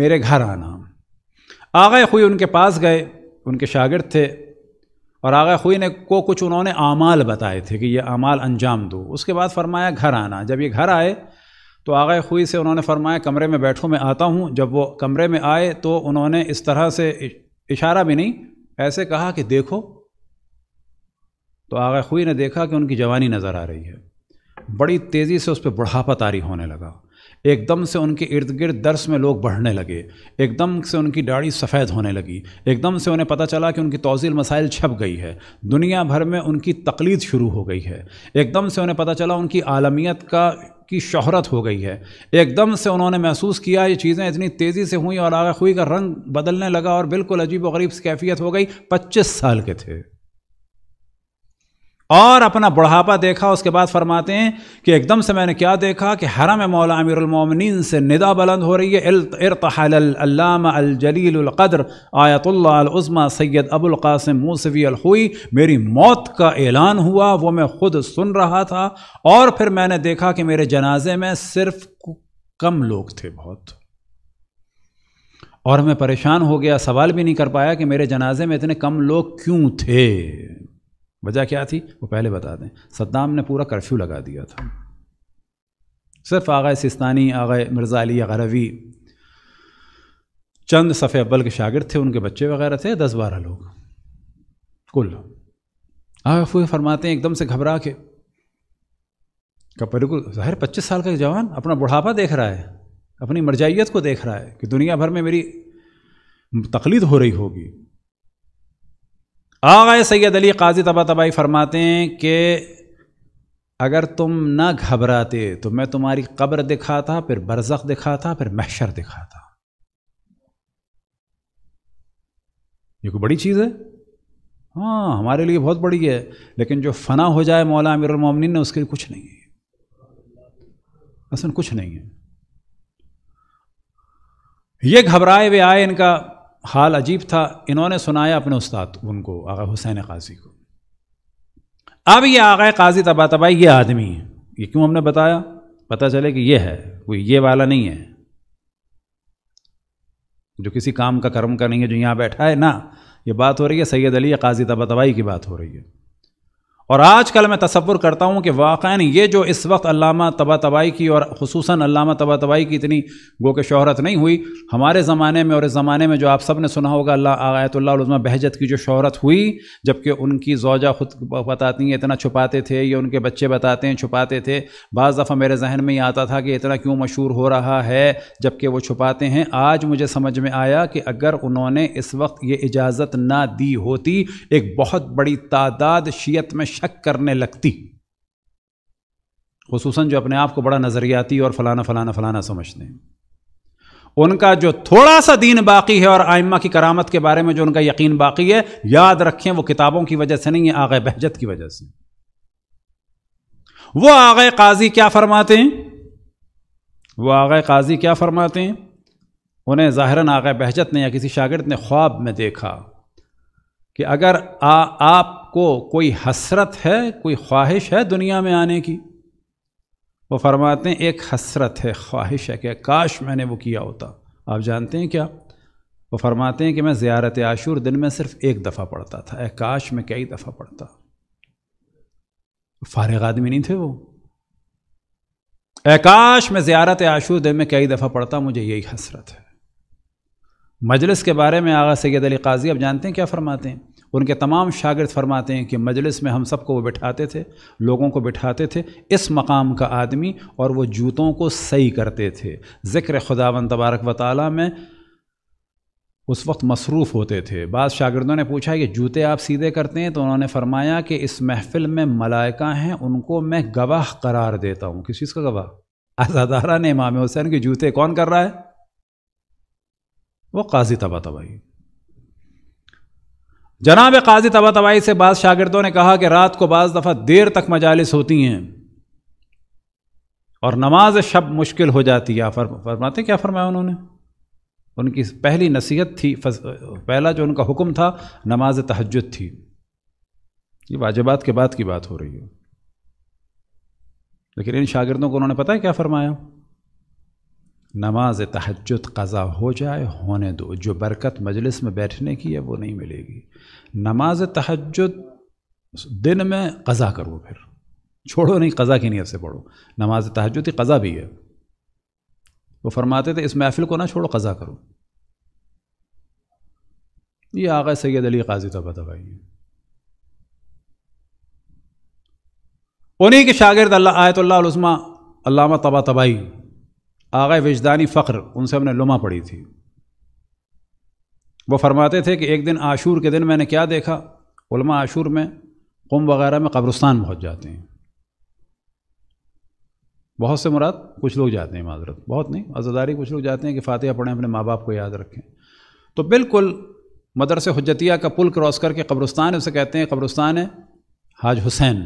मेरे घर आना आग खुई उनके पास गए उनके शागिर्द थे और आग खुई ने को कुछ उन्होंने आमाल बताए थे कि ये आमाल अंजाम दो उसके बाद फरमाया घर आना जब ये घर आए तो आग खुई से उन्होंने फरमाया कमरे में बैठो मैं आता हूँ जब वो कमरे में आए तो उन्होंने इस तरह से इशारा भी नहीं ऐसे कहा कि देखो तो आगा खुई ने देखा कि उनकी जवानी नज़र आ रही है बड़ी तेज़ी से उस पर बुढ़ापा तारी होने लगा एकदम से उनके इर्द गिर्द दर्स में लोग बढ़ने लगे एकदम से उनकी दाढ़ी सफ़ेद होने लगी एकदम से उन्हें पता चला कि उनकी तोजील मसाइल छप गई है दुनिया भर में उनकी तकलीद शुरू हो गई है एकदम से उन्हें पता चला उनकी आलमियत का की शहरत हो गई है एकदम से उन्होंने महसूस किया ये चीज़ें इतनी तेज़ी से हुई और आगे खुई का रंग बदलने लगा और बिल्कुल अजीब व गरीब कैफियत हो गई पच्चीस साल के थे और अपना बुढ़ापा देखा उसके बाद फरमाते हैं कि एकदम से मैंने क्या देखा कि हरम मौला अमीरमिन से निदा बुलंद हो रही है इरतहालजलीलक़द्र आयतुल्लाज़मा सैयद अबुल्क़ासम मूसवी मेरी मौत का ऐलान हुआ वो मैं खुद सुन रहा था और फिर मैंने देखा कि मेरे जनाजे में सिर्फ कम लोग थे बहुत और मैं परेशान हो गया सवाल भी नहीं कर पाया कि मेरे जनाजे में इतने कम लोग क्यों थे वजह क्या थी वो पहले बता दें सद्दाम ने पूरा कर्फ्यू लगा दिया था सिर्फ आगे सिस्तानी आगे मिर्ज़ा अली गरवी चंद सफ़े अब्बल के शागिर्द थे उनके बच्चे वगैरह थे दस बारह लोग कुल आगाफू फरमाते हैं एकदम से घबरा के का बिल्कुल ज़ाहिर पच्चीस साल का जवान अपना बुढ़ापा देख रहा है अपनी मरजाइत को देख रहा है कि दुनिया भर में मेरी तकलीद हो रही होगी आगा सैद अली काजी तबा तबाही फरमाते हैं कि अगर तुम ना घबराते तो मैं तुम्हारी कब्र दिखाता फिर बरजक़ दिखाता फिर महशर दिखाता ये कोई बड़ी चीज़ है हाँ हमारे लिए बहुत बड़ी है लेकिन जो फना हो जाए मौला अमीरमिन ने उसके लिए कुछ नहीं है असल कुछ नहीं है ये घबराए हुए आए इनका हाल अजीब था इन्होंने सुनाया अपने उस्ताद उनको आगा हुसैन काजी को अब ये आगा काजी तबा तबाई ये आदमी है ये क्यों हमने बताया पता चले कि ये है कोई ये वाला नहीं है जो किसी काम का कर्म का नहीं है जो यहाँ बैठा है ना ये बात हो रही है सैयद अली काजी तबा तबाई की बात हो रही है और आजकल मैं तस्वुर करता हूँ कि वाकई ये जो इस वक्त अलामा तबा तबाही की और खसूस अलामा तबा तबाई की इतनी गो के शहरत नहीं हुई हमारे ज़माने में और इस ज़माने में जो आप सब ने सुना होगा अल्लाह आयतुल्लाज़मा बहजत की जो शहरत हुई जबकि उनकी जौजा खुद बताती हैं इतना छुपाते थे या उनके बच्चे बताते हैं छुपाते थे बज़ दफ़ा मेरे जहन में ही आता था कि इतना क्यों मशहूर हो रहा है जबकि वो छुपाते हैं आज मुझे समझ में आया कि अगर उन्होंने इस वक्त ये इजाज़त ना दी होती एक बहुत बड़ी तादाद शीत में शक करने लगती खसूस जो अपने आप को बड़ा नज़रियाती और फलाना फलाना फलाना समझते हैं उनका जो थोड़ा सा दीन बाकी है और आइमा की करामत के बारे में जो उनका यकीन बाकी है याद रखें वो किताबों की वजह से नहीं है आगे बहजत की वजह से वो आगे काजी क्या फरमाते हैं वो आगे काजी क्या फरमाते हैं उन्हें ज़ाहरन आगे बहजत ने या किसी शागिर्द ने ख्वाब में देखा कि अगर आ आपको कोई हसरत है कोई ख्वाहिश है दुनिया में आने की वो फरमाते हैं एक हसरत है ख्वाहिश है कि काश मैंने वो किया होता आप जानते हैं क्या वो फरमाते हैं कि मैं ज़्यारत आशूर दिन में सिर्फ एक दफ़ा पढ़ता था ए काश मैं कई दफ़ा पढ़ता फारग आदमी नहीं थे वो ए काश मैं ज़्यारत आशूर दिन में कई दफ़ा पढ़ता मुझे यही हसरत है मजलिस के बारे में आगा सैद अली काजी अब जानते हैं क्या फरमाते हैं उनके तमाम शागिर्द फरमाते हैं कि मजलिस में हम सबको वो बिठाते थे लोगों को बिठाते थे इस मकाम का आदमी और वो जूतों को सही करते थे ज़िक्र खुदावन तबारक व ताली में उस वक्त मसरूफ़ होते थे बाद शागिर्दों ने पूछा कि जूते आप सीधे करते हैं तो उन्होंने फरमाया कि इस महफ़िल में मलाइका हैं उनको मैं गवाह करार देता हूँ किस चीज़ का गवाह आज़ादारा ने इमाम हुसैन के जूते कौन कर रहा है वो काजी तबा तबाही जनाब काजी तबा तबाही से बाद शागिर्दों ने कहा कि रात को बाज़ दफ़ा देर तक मजालस होती हैं और नमाज शब मुश्किल हो जाती है फर, फरमाते क्या फरमाया उन्होंने उनकी पहली नसीहत थी फस, पहला जो उनका हुक्म था नमाज तहजद थी ये वाजिबात के बाद की बात हो रही है लेकिन इन शागिर्दों को उन्होंने पता है क्या फरमाया नमाज तहजद कज़ा हो जाए होने दो जो बरकत मजलिस में बैठने की है वो नहीं मिलेगी नमाज तहजद दिन में कज़ा करो फिर छोड़ो नहीं कज़ा की नीयत से पढ़ो नमाज तहजद कज़ा भी है वो फरमाते थे इस महफिल को ना छोड़ो कज़ा करो ये आगे सैद अली काजी तबा तबाई उन्हीं के शागिर्द अल्लाह तबा तबाही आगे वजदानी फ़ख्र उनसे हमने लुमा पढ़ी थी वो फरमाते थे कि एक दिन आशूर के दिन मैंने क्या देखा उलमा आशूर में कुम वगैरह में कब्रस्तान पहुँच जाते हैं बहुत से मुराद कुछ लोग जाते हैं माजरत बहुत नहीं अजदारी कुछ लोग जाते हैं कि फातह पढ़ें अपने माँ बाप को याद रखें तो बिल्कुल मदरसे हजतिया का पुल क्रॉस करके कब्रस्तान उसे कहते हैं कब्रस्तान है हाज हुसैन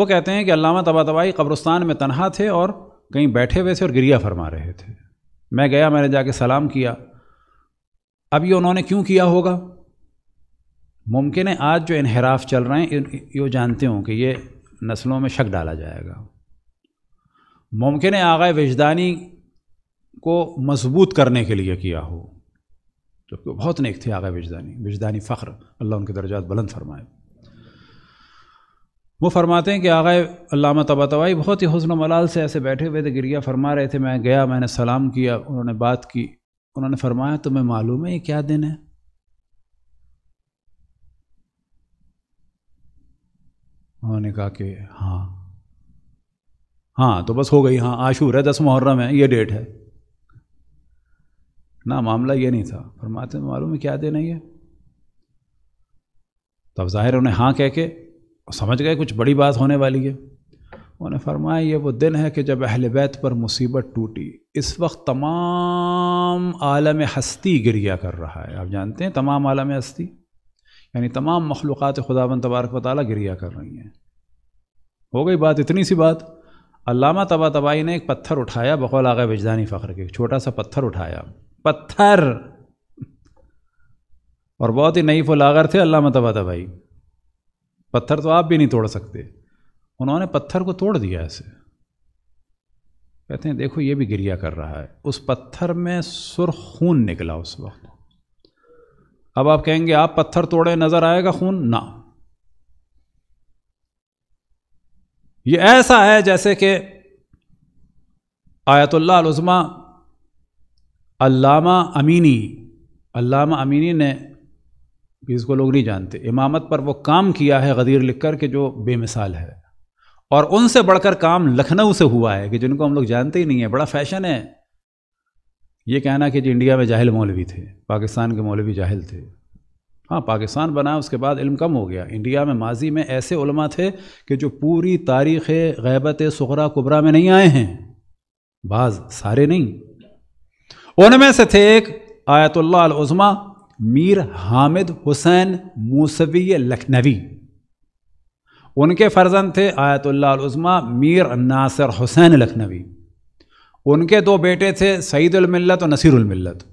वो कहते हैं कि अलामा तबाही कब्रस्तान में तनहा थे और कहीं बैठे हुए थे और गिरिया फरमा रहे थे मैं गया मैंने जाके सलाम किया अब ये उन्होंने क्यों किया होगा मुमकिन है आज जो इनहराफ चल रहे हैं ये जानते हों कि ये नस्लों में शक डाला जाएगा मुमकिन है आगा वजदानी को मजबूत करने के लिए किया हो जबकि बहुत नेक थे आगा वजदानी वजदानी फ़ख्र अल्लाह उनके दर्जात बुलंद फरमाए वो फरमाते हैं कि आगा अल्लामा तबाई बहुत ही हसन मलाल से ऐसे बैठे हुए थे गिरिया फरमा रहे थे मैं गया मैंने सलाम किया उन्होंने बात की उन्होंने फरमाया तुम्हें मालूम है ये क्या दिन है उन्होंने कहा कि हाँ हाँ तो बस हो गई हाँ आशूर है दस मुहर्रम है ये डेट है ना मामला ये नहीं था फरमाते मालूम है क्या दिन है ये तब जाहिर उन्हें हाँ कह के समझ गए कुछ बड़ी बात होने वाली है उन्होंने फरमाया ये वो दिन है कि जब अहल बैत पर मुसीबत टूटी इस वक्त तमाम आलम हस्ती गिरिया कर रहा है आप जानते हैं तमाम आलम हस्ती यानी तमाम मखलूक़ खुदावन तबारक वाली गिरिया कर रही हैं हो गई बात इतनी सी बात अलामा तबा तबाई ने एक पत्थर उठाया बकौल आगे वजदानी फ़ख्र के छोटा सा पत्थर उठाया पत्थर और बहुत ही नई फुलागर थे अलामा तबा तबाई पत्थर तो आप भी नहीं तोड़ सकते उन्होंने पत्थर को तोड़ दिया ऐसे कहते हैं देखो ये भी गिरिया कर रहा है उस पत्थर में सुर खून निकला उस वक्त अब आप कहेंगे आप पत्थर तोड़े नजर आएगा खून ना ये ऐसा है जैसे कि आयतुल्ला उज़मा अल्लामा अमीनी अल्लामा अमीनी ने कि इसको लोग नहीं जानते इमामत पर वो काम किया है गदीर लिख कर के जो बेमिसाल है और उनसे बढ़कर काम लखनऊ से हुआ है कि जिनको हम लोग जानते ही नहीं है बड़ा फैशन है ये कहना कि जी इंडिया में जाहिल मौलवी थे पाकिस्तान के मौलवी जाहिल थे हाँ पाकिस्तान बना उसके बाद इल्म कम हो गया इंडिया में माजी में ऐसे उलमा थे कि जो पूरी तारीख़ गैबत सुखरा कुबरा में नहीं आए हैं बाज सारे नहीं उनमें से थे एक आयतुल्ला उज़्मा मीर हामिद हुसैन मूसवी लखनवी उनके फर्जंद थे आयतुल्लाज़मा मीर नासिर हुसैन लखनवी उनके दो बेटे थे सईदुलमिल्लत और नसीरुलमिल्लत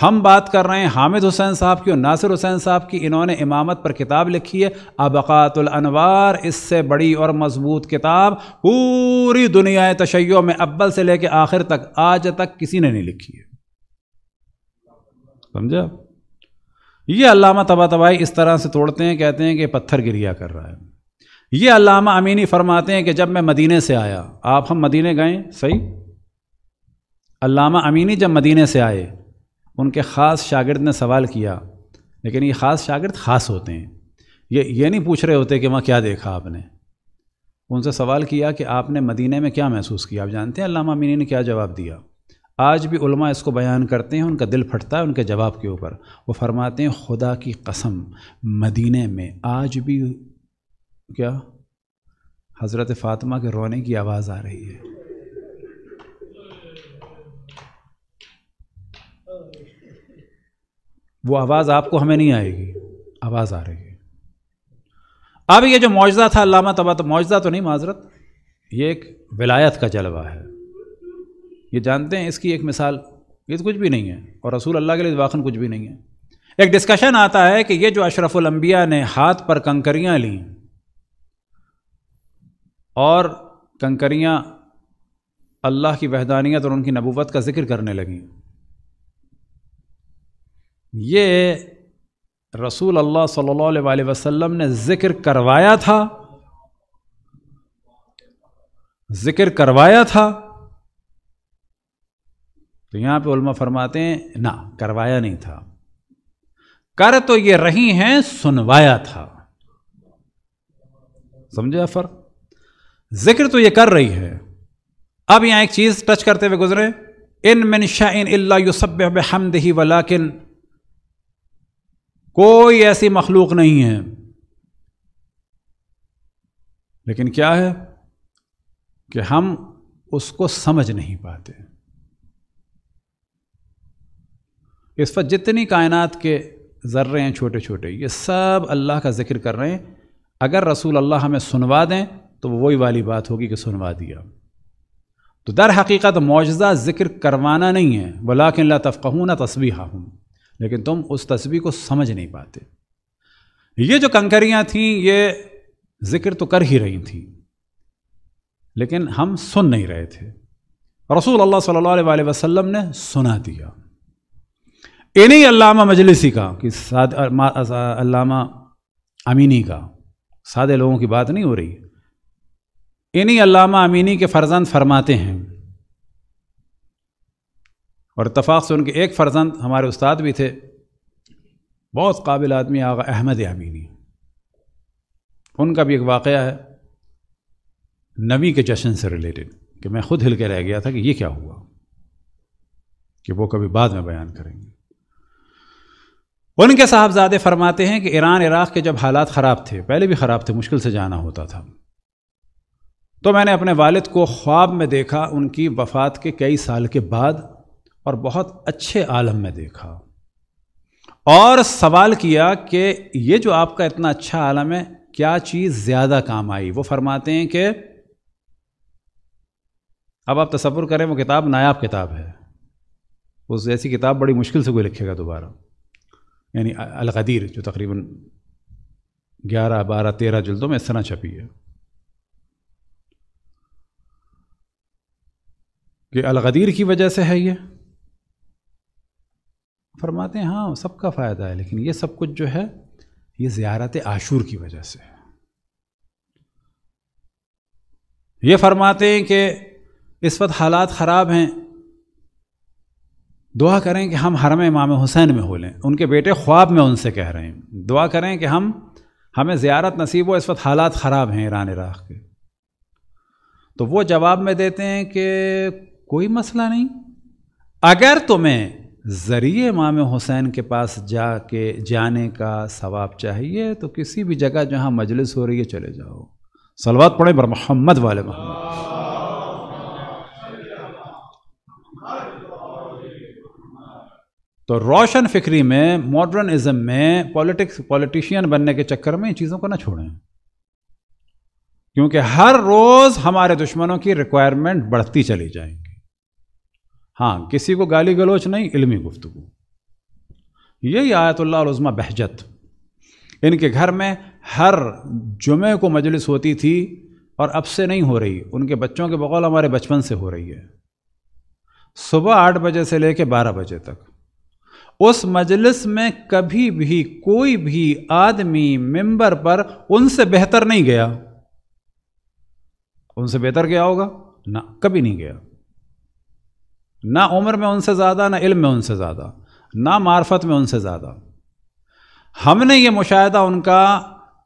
हम बात कर रहे हैं हामिद हुसैन साहब की और नासिर हुसैन साहब की इन्होंने इमामत पर किताब लिखी है अबकातुलनवार इससे बड़ी और मजबूत किताब पूरी दुनिया तशैयों में अब्बल से लेकर आखिर तक आज तक किसी ने नहीं लिखी है समझा ये अलामा तबा तबाही इस तरह से तोड़ते हैं कहते हैं कि पत्थर गिरिया कर रहा है ये अलामा अमीनी फरमाते हैं कि जब मैं मदीने से आया आप हम मदीने गए सही अलामा अमीनी जब मदीने से आए उनके ख़ास शागिर्द ने सवाल किया लेकिन ये ख़ास शागिर्द ख़ास होते हैं ये ये नहीं पूछ रहे होते कि वहाँ क्या देखा आपने उनसे सवाल किया कि आपने मदीने में क्या महसूस किया आप जानते हैं अलामा अमीनी ने क्या जवाब दिया आज भी उलमा इसको बयान करते हैं उनका दिल फटता है उनके जवाब के ऊपर वो फरमाते हैं खुदा की कसम मदीने में आज भी क्या हज़रत फ़ातिमा के रोने की आवाज़ आ रही है वो आवाज़ आपको हमें नहीं आएगी आवाज़ आ रही है अब ये जो मुआजा था अल्लामा तबा तो मुआजा तो नहीं माजरत ये एक विलायत का जलवा है ये जानते हैं इसकी एक मिसाल ये तो कुछ भी नहीं है और रसूल अल्लाह के लिए वाखन कुछ भी नहीं है एक डिस्कशन आता है कि ये जो अशरफुलंबिया ने हाथ पर कंकरियाँ ली और कंकरियाँ अल्लाह की वहदानियत और उनकी नबूवत का जिक्र करने लगी ये रसूल अल्लाह सल्लल्लाहु अलैहि वसल्लम ने ज़िक्र करवाया था ज़िक्र करवाया था तो यहाँ पे उलमा फरमाते हैं ना करवाया नहीं था कर तो ये रही हैं सुनवाया था समझे अफर जिक्र तो ये कर रही है अब यहाँ एक चीज़ टच करते हुए गुजरे इन मिन शाइन इल्ला यूसब हमद ही वलाकिन कोई ऐसी मखलूक नहीं है लेकिन क्या है कि हम उसको समझ नहीं पाते इस वक्त जितनी कायनात के ज़र्रे हैं छोटे छोटे ये सब अल्लाह का ज़िक्र कर रहे हैं अगर रसूल अल्लाह हमें सुनवा दें तो वही वाली बात होगी कि सुनवा दिया तो दर हकीकत मुआजा ज़िक्र करवाना नहीं है वलाकिन ला तस्वी हा हूँ लेकिन तुम उस तस्वीर को समझ नहीं पाते ये जो कंकरियाँ थीं ये ज़िक्र तो कर ही रही थी लेकिन हम सुन नहीं रहे थे रसूल अल्लाह सल्लल्लाहु अलैहि वसल्लम ने सुना दिया इन्हीं अलामा मजलिसी का कि साद अमीनी का सादे लोगों की बात नहीं हो रही इन्हीं अलामा अमीनी के फर्जंद फरमाते हैं और इतफ़ाक़ से उनके एक फ़र्जंद हमारे उस्ताद भी थे बहुत काबिल आदमी आगा अहमद अमीनी उनका भी एक वाक़ है नबी के जश्न से रिलेटेड कि मैं खुद हिल के रह गया था कि ये क्या हुआ कि वो कभी बाद में बयान करेंगे उनके साहबजादे फरमाते हैं कि ईरान इराक़ के जब हालात ख़राब थे पहले भी ख़राब थे मुश्किल से जाना होता था तो मैंने अपने वालिद को ख्वाब में देखा उनकी वफ़ात के कई साल के बाद और बहुत अच्छे आलम में देखा और सवाल किया कि ये जो आपका इतना अच्छा आलम है क्या चीज़ ज़्यादा काम आई वो फरमाते हैं कि अब आप तस्वुर करें वो किताब नायाब किताब है उस जैसी किताब बड़ी मुश्किल से कोई लिखेगा दोबारा यानी अलगदीर जो तकरीबन ग्यारह बारह तेरह जल्दों में इस तरह छपी है कि अलगदीर की वजह से है ये फरमाते हैं हाँ सबका फ़ायदा है लेकिन ये सब कुछ जो है ये ज़्यारत आशूर की वजह से है ये फरमाते हैं कि इस वक्त हालात ख़राब हैं दुआ करें कि हम हरम इमाम हुसैन में हो लें उनके बेटे ख्वाब में उनसे कह रहे हैं दुआ करें कि हम हमें ज़्यारत नसीब हो इस वक्त हालात ख़राब हैं ईरान इराक़ के तो वो जवाब में देते हैं कि कोई मसला नहीं अगर तुम्हें ज़रिए इमाम हुसैन के पास जा के जाने का सवाब चाहिए तो किसी भी जगह जहाँ मजलिस हो रही है चले जाओ सलवा पढ़े बर मोहम्मद वाले मोहम्मद तो रोशन फिक्री में मॉडर्निज्म में पॉलिटिक्स पॉलिटिशियन बनने के चक्कर में इन चीज़ों को ना छोड़ें क्योंकि हर रोज़ हमारे दुश्मनों की रिक्वायरमेंट बढ़ती चली जाएंगी हाँ किसी को गाली गलोच नहीं इल्मी गुफ्तु यही आयतुल्लाज़मा बहजत इनके घर में हर जुमे को मजलिस होती थी और अब से नहीं हो रही उनके बच्चों के बकौल हमारे बचपन से हो रही है सुबह आठ बजे से लेकर बारह बजे तक उस मजलिस में कभी भी कोई भी आदमी मेंबर पर उनसे बेहतर नहीं गया उनसे बेहतर गया होगा ना कभी नहीं गया ना उम्र में उनसे ज़्यादा ना इल्म में उनसे ज़्यादा ना मार्फत में उनसे ज़्यादा हमने ये मुशाह उनका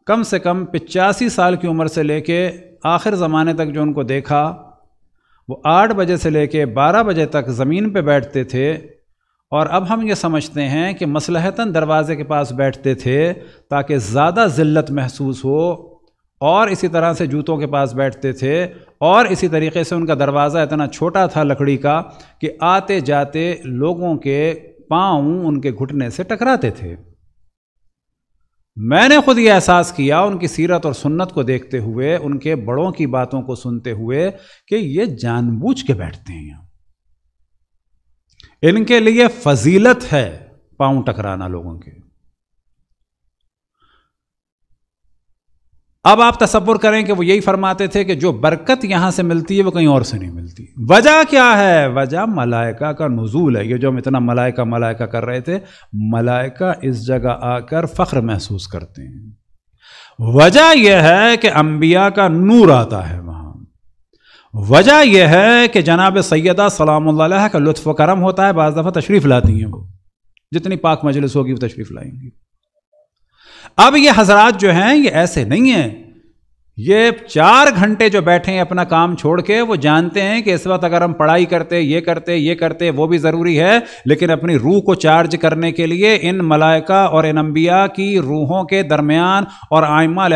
कम से कम पिचासी साल की उम्र से लेके आखिर ज़माने तक जो उनको देखा वो आठ बजे से लेके बारह बजे तक ज़मीन पे बैठते थे और अब हम ये समझते हैं कि मसलहतन दरवाज़े के पास बैठते थे ताकि ज़्यादा ज़िल्लत महसूस हो और इसी तरह से जूतों के पास बैठते थे और इसी तरीके से उनका दरवाज़ा इतना छोटा था लकड़ी का कि आते जाते लोगों के पाँव उनके घुटने से टकराते थे मैंने खुद ये एहसास किया उनकी सीरत और सुन्नत को देखते हुए उनके बड़ों की बातों को सुनते हुए कि ये जानबूझ के बैठते हैं इनके लिए फजीलत है पांव टकराना लोगों के अब आप तस्वुर करें कि वो यही फरमाते थे कि जो बरकत यहां से मिलती है वो कहीं और से नहीं मिलती वजह क्या है वजह मलायका का नजूल है ये जो हम इतना मलायका मलायका कर रहे थे मलायका इस जगह आकर फ़ख्र महसूस करते हैं वजह यह है कि अंबिया का नूर आता है वजह यह है कि जनाब सैदा सलाम का लुत्फ़ करम होता है बज़ दफ़ा तशरीफ़ लाती हैं वो जितनी पाक मजलिस होगी वो तशरीफ़ लाएंगी अब ये हजरात जो हैं ये ऐसे नहीं हैं ये चार घंटे जो बैठे हैं अपना काम छोड़ के वो जानते हैं कि इस वक्त अगर हम पढ़ाई करते ये करते ये करते वो भी ज़रूरी है लेकिन अपनी रूह को चार्ज करने के लिए इन मलाइका और इन अम्बिया की रूहों के दरमियान और आयमा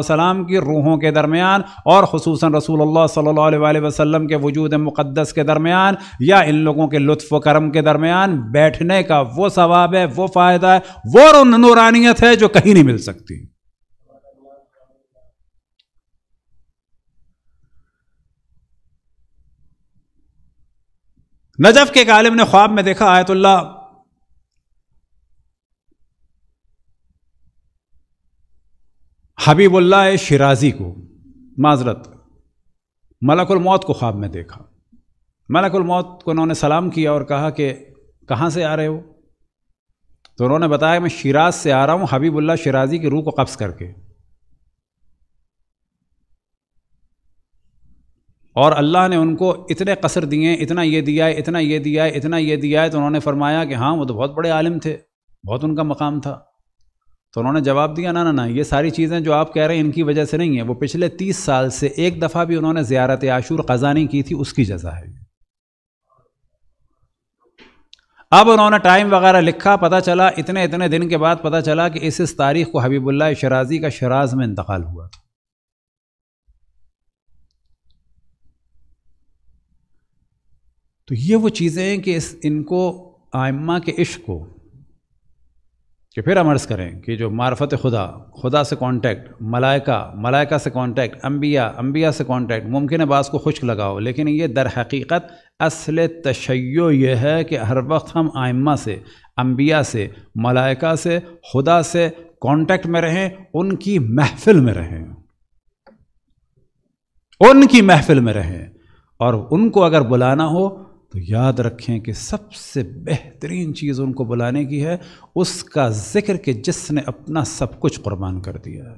सलाम की रूहों के दरमियान और खसूस रसूल अलैहि वसल्लम के वजूद मुक़दस के दरमियान या इन लोगों के लुत्फ़ करम के दरमियान बैठने का वो सवाब है वो फ़ायदा है वो नूरानियत है जो कहीं नहीं मिल सकती नजफ के एक आलिम ने ख्वाब में देखा आयतुल्ला हबीबुल्ला शिराजी को माजरत मलकुल मौत को ख्वाब में देखा मलकुल मौत को उन्होंने सलाम किया और कहा कि कहाँ से आ रहे हो तो उन्होंने बताया मैं शिराज से आ रहा हूँ हबीबुल्ला शिराजी की रूह को कब्ज़ करके और अल्लाह ने उनको इतने कसर दिए इतना ये दिया है इतना ये दिया है इतना ये दिया है तो उन्होंने फरमाया कि हाँ वो तो बहुत बड़े आलिम थे बहुत उनका मकाम था तो उन्होंने जवाब दिया ना ना ना ये सारी चीज़ें जो आप कह रहे हैं इनकी वजह से नहीं है वो पिछले तीस साल से एक दफ़ा भी उन्होंने ज़्यारत आशूर क़ज़ा नहीं की थी उसकी जजा है अब उन्होंने टाइम वगैरह लिखा पता चला इतने इतने दिन के बाद पता चला कि इस इस तारीख़ को हबीबुल्ला शराजी का शराज में इंतकाल हुआ था तो ये वो चीज़ें हैं कि इस इनको आयमा के इश्क को कि फिर हम अर्ज़ करें कि जो मार्फत खुदा खुदा से कांटेक्ट मलाइका मलाइका से कांटेक्ट अम्बिया अम्बिया से कांटेक्ट मुमकिन बास को खुश्क लगाओ लेकिन ये दर हकीकत असल तशैय यह है कि हर वक्त हम आइम्मा से अम्बिया से मलाइका से खुदा से कांटेक्ट में रहें उनकी महफिल में रहें उनकी महफिल में रहें और उनको अगर बुलाना हो तो याद रखें कि सबसे बेहतरीन चीज़ उनको बुलाने की है उसका ज़िक्र कि जिसने अपना सब कुछ कुर्बान कर दिया है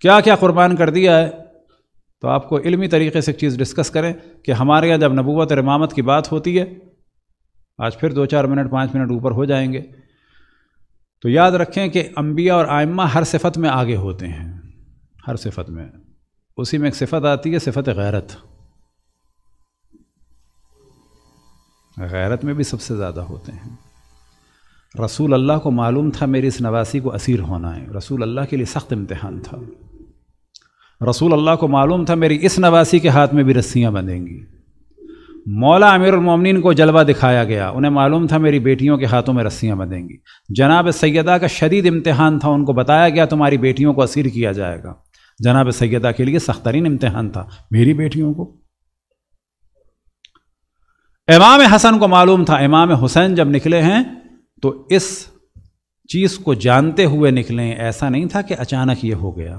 क्या क्या कुर्बान कर दिया है तो आपको इल्मी तरीके से एक चीज़ डिस्कस करें कि हमारे यहाँ जब नबूत और इमामत की बात होती है आज फिर दो चार मिनट पाँच मिनट ऊपर हो जाएंगे तो याद रखें कि अम्बिया और आयमा हर सिफत में आगे होते हैं हर सिफत में उसी में एक सिफत आती है सिफत गैरत गैरत में भी सबसे ज़्यादा होते हैं रसूल अल्लाह को मालूम था मेरी इस नवासी को असीर होना है रसूल अल्लाह के लिए सख्त इम्तहान था रसूल अल्लाह को मालूम था मेरी इस नवासी के हाथ में भी रस्सियाँ बंधेंगी मौला अमीरमिन को जलवा दिखाया गया उन्हें मालूम था मेरी बेटियों के हाथों में रस्सियाँ बंधेंगी जनाब सैदा का शदीद इम्तहान था उनको बताया गया तुम्हारी बेटियों को असीर किया जाएगा जनाब सैदा के लिए सख्त तरीन इम्तहान था मेरी बेटियों को इमाम हसन को मालूम था इमाम हुसैन जब निकले हैं तो इस चीज़ को जानते हुए निकले ऐसा नहीं था कि अचानक ये हो गया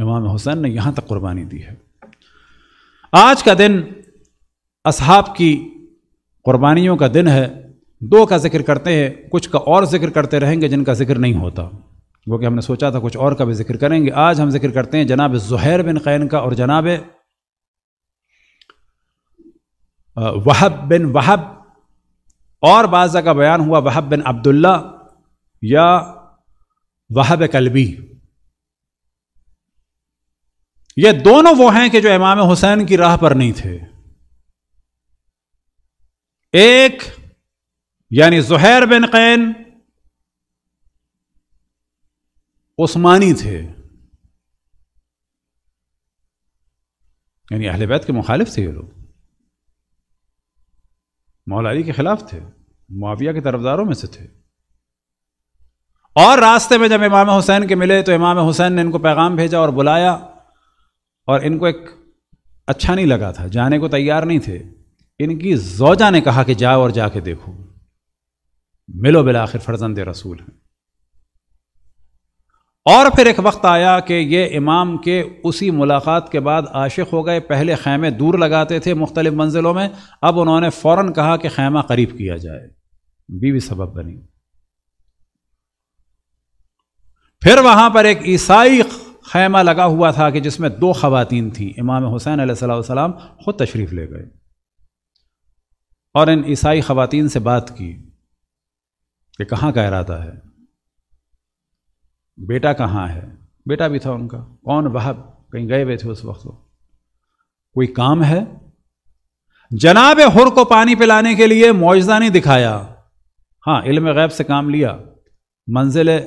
इमाम हुसैन ने यहां तक कुर्बानी दी है आज का दिन असहाब की कुर्बानियों का दिन है दो का जिक्र करते हैं कुछ का और जिक्र करते रहेंगे जिनका जिक्र नहीं होता गो कि हमने सोचा था कुछ और का भी जिक्र करेंगे आज हम जिक्र करते हैं जनाब जहैर बिन कैन का और जनाब वहब बिन वहब और बाजा का बयान हुआ वहब बिन अब्दुल्ला या वहब कलबी ये दोनों वो हैं कि जो इमाम हुसैन की राह पर नहीं थे एक यानी जहैर बिन कैन उस्मानी थे यानी अहल बैत के मुखालिफ थे ये लोग मौलारी के खिलाफ थे मुआविया के तरफदारों में से थे और रास्ते में जब इमाम हुसैन के मिले तो इमाम हुसैन ने इनको पैगाम भेजा और बुलाया और इनको एक अच्छा नहीं लगा था जाने को तैयार नहीं थे इनकी जोजा ने कहा कि जाओ और जाके देखो मिलो बिलाखिर फर्जंद रसूल हैं और फिर एक वक्त आया कि ये इमाम के उसी मुलाकात के बाद आशिक हो गए पहले खैमे दूर लगाते थे मुख्तलिफ मंजिलों में अब उन्होंने फ़ौर कहा कि खैमा करीब किया जाए बीवी सबब बनी फिर वहाँ पर एक ईसाई खैमा लगा हुआ था कि जिसमें दो खवतिन थीं इमाम हुसैन सलाम ख़ुद तशरीफ़ ले गए और इन ईसाई खवतिन से बात की कि कहाँ का इरादा है बेटा कहाँ है बेटा भी था उनका कौन वह कहीं गए हुए थे उस वक्त वो कोई काम है जनाब हुर को पानी पिलाने के लिए मौजदा नहीं दिखाया हाँ इल्म गैब से काम लिया मंजिल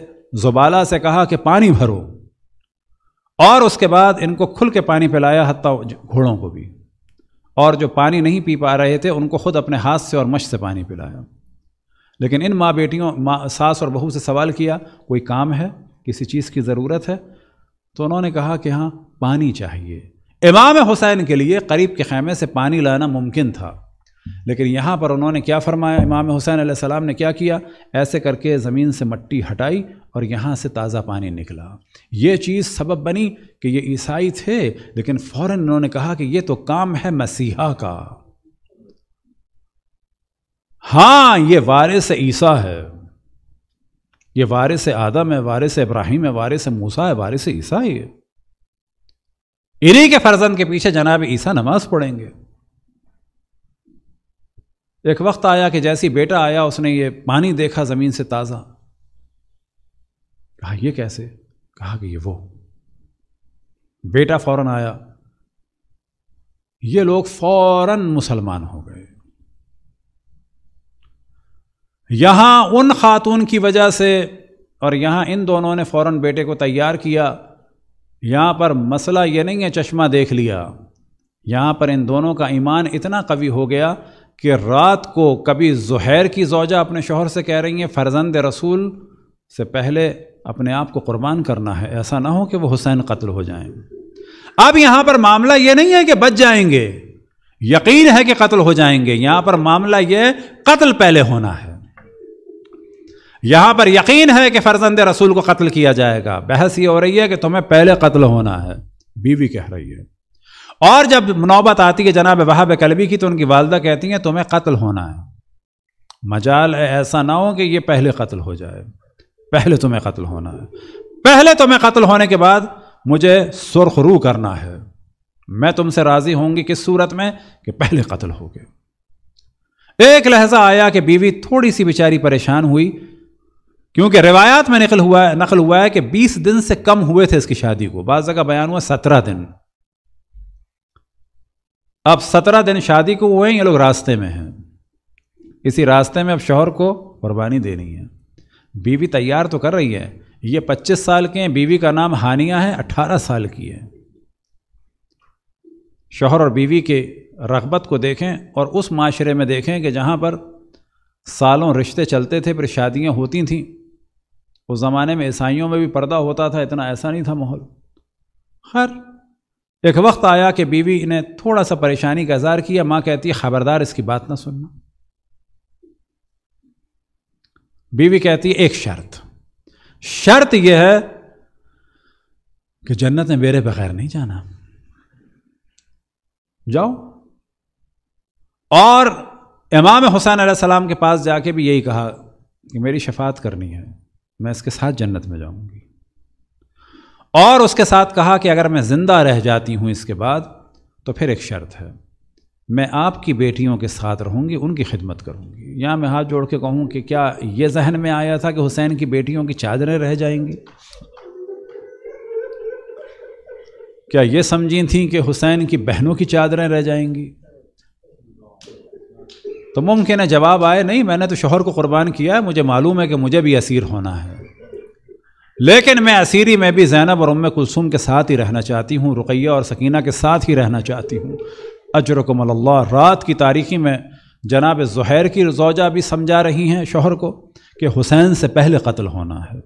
जुबाला से कहा कि पानी भरो और उसके बाद इनको खुल के पानी पिलाया हत्या घोड़ों को भी और जो पानी नहीं पी पा रहे थे उनको खुद अपने हाथ से और मश से पानी पिलाया लेकिन इन माँ बेटियों माँ सास और बहू से सवाल किया कोई काम है किसी चीज़ की ज़रूरत है तो उन्होंने कहा कि हाँ पानी चाहिए इमाम हुसैन के लिए करीब के खैमे से पानी लाना मुमकिन था लेकिन यहाँ पर उन्होंने क्या फरमाया इमाम हुसैन आसमाम ने क्या किया ऐसे करके ज़मीन से मट्टी हटाई और यहाँ से ताज़ा पानी निकला ये चीज़ सबब बनी कि ये ईसाई थे लेकिन फ़ौर उन्होंने कहा कि ये तो काम है मसीहा का हाँ ये वारिस ईसा है ये वारिस आदम है वारिस इब्राहिम है वारिस मूसा है वारिस ईसा ही है इन्हीं के फर्जंद के पीछे जनाब ईसा नमाज पढ़ेंगे एक वक्त आया कि जैसी बेटा आया उसने ये पानी देखा ज़मीन से ताज़ा कहा ये कैसे कहा कि ये वो बेटा फौरन आया ये लोग फौरन मुसलमान हो गए यहाँ उन खातून की वजह से और यहाँ इन दोनों ने फ़ौर बेटे को तैयार किया यहाँ पर मसला ये नहीं है चश्मा देख लिया यहाँ पर इन दोनों का ईमान इतना कवि हो गया कि रात को कभी जहैर की जोजा अपने शोहर से कह रही हैं फ़र्जंद रसूल से पहले अपने आप को कुर्बान करना है ऐसा ना हो कि वह हुसैन कत्ल हो जाए अब यहाँ पर मामला ये नहीं है कि बच जाएंगे यकीन है कि कत्ल हो जाएंगे यहाँ पर मामला ये कत्ल पहले होना है यहाँ पर यकीन है कि फर्जंद रसूल को कत्ल किया जाएगा बहस ये हो रही है कि तुम्हें पहले कत्ल होना है बीवी कह रही है और जब नौबत आती है जनाब वहाब कलबी की तो उनकी वालदा कहती हैं तुम्हें कत्ल होना है मजाल है ऐसा ना हो कि ये पहले कत्ल हो जाए पहले तुम्हें कत्ल होना है पहले तुम्हें कत्ल होने के बाद मुझे सुरख रू करना है मैं तुमसे राज़ी होंगी किस सूरत में कि पहले कत्ल हो गए एक लहजा आया कि बीवी थोड़ी सी बेचारी परेशान हुई क्योंकि रिवायात में नकल हुआ है नकल हुआ है कि 20 दिन से कम हुए थे इसकी शादी को बाद जगह बयान हुआ 17 दिन अब 17 दिन शादी को हुए ये लोग रास्ते में हैं इसी रास्ते में अब शोहर को कुर्बानी देनी है बीवी तैयार तो कर रही है ये 25 साल के हैं बीवी का नाम हानिया है 18 साल की है शोहर और बीवी के रगबत को देखें और उस माशरे में देखें कि जहाँ पर सालों रिश्ते चलते थे फिर शादियाँ होती थीं उस ज़माने में ईसाइयों में भी पर्दा होता था इतना ऐसा नहीं था माहौल खैर एक वक्त आया कि बीवी ने थोड़ा सा परेशानी का इजहार किया माँ कहती है ख़बरदार इसकी बात ना सुनना बीवी कहती है एक शर्त शर्त यह है कि जन्नत में मेरे बगैर नहीं जाना जाओ और इमाम हुसैन सलाम के पास जाके भी यही कहा कि मेरी शफात करनी है मैं इसके साथ जन्नत में जाऊंगी और उसके साथ कहा कि अगर मैं ज़िंदा रह जाती हूं इसके बाद तो फिर एक शर्त है मैं आपकी बेटियों के साथ रहूंगी उनकी खिदमत करूंगी यहाँ मैं हाथ जोड़ के कहूँ कि क्या ये जहन में आया था कि हुसैन की बेटियों की चादरें रह जाएंगी क्या ये समझी थी कि हुसैन की बहनों की चादरें रह जाएंगी तो मुमकिन है जवाब आए नहीं मैंने तो शोहर को कुर्बान किया है मुझे मालूम है कि मुझे भी असीर होना है लेकिन मैं असीरी में भी जैनब और उम कुलसुम के साथ ही रहना चाहती हूँ रुकैया और सकीना के साथ ही रहना चाहती हूँ अजरकमल्ला अल्लाह रात की तारीखी में जनाब जहैर की जोजा भी समझा रही हैं शोहर को कि हुसैन से पहले कत्ल होना है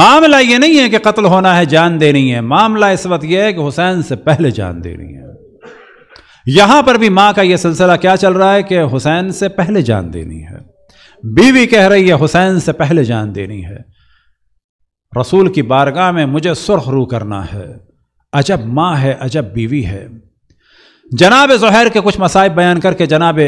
मामला ये नहीं है कि कत्ल होना है जान देनी है मामला इस वक्त यह है कि हुसैन से पहले जान देनी है यहां पर भी मां का यह सिलसिला क्या चल रहा है कि हुसैन से पहले जान देनी है बीवी कह रही है हुसैन से पहले जान देनी है रसूल की बारगाह में मुझे सुरख रू करना है अजब माँ है अजब बीवी है जनाब जहर के कुछ मसाइब बयान करके जनाब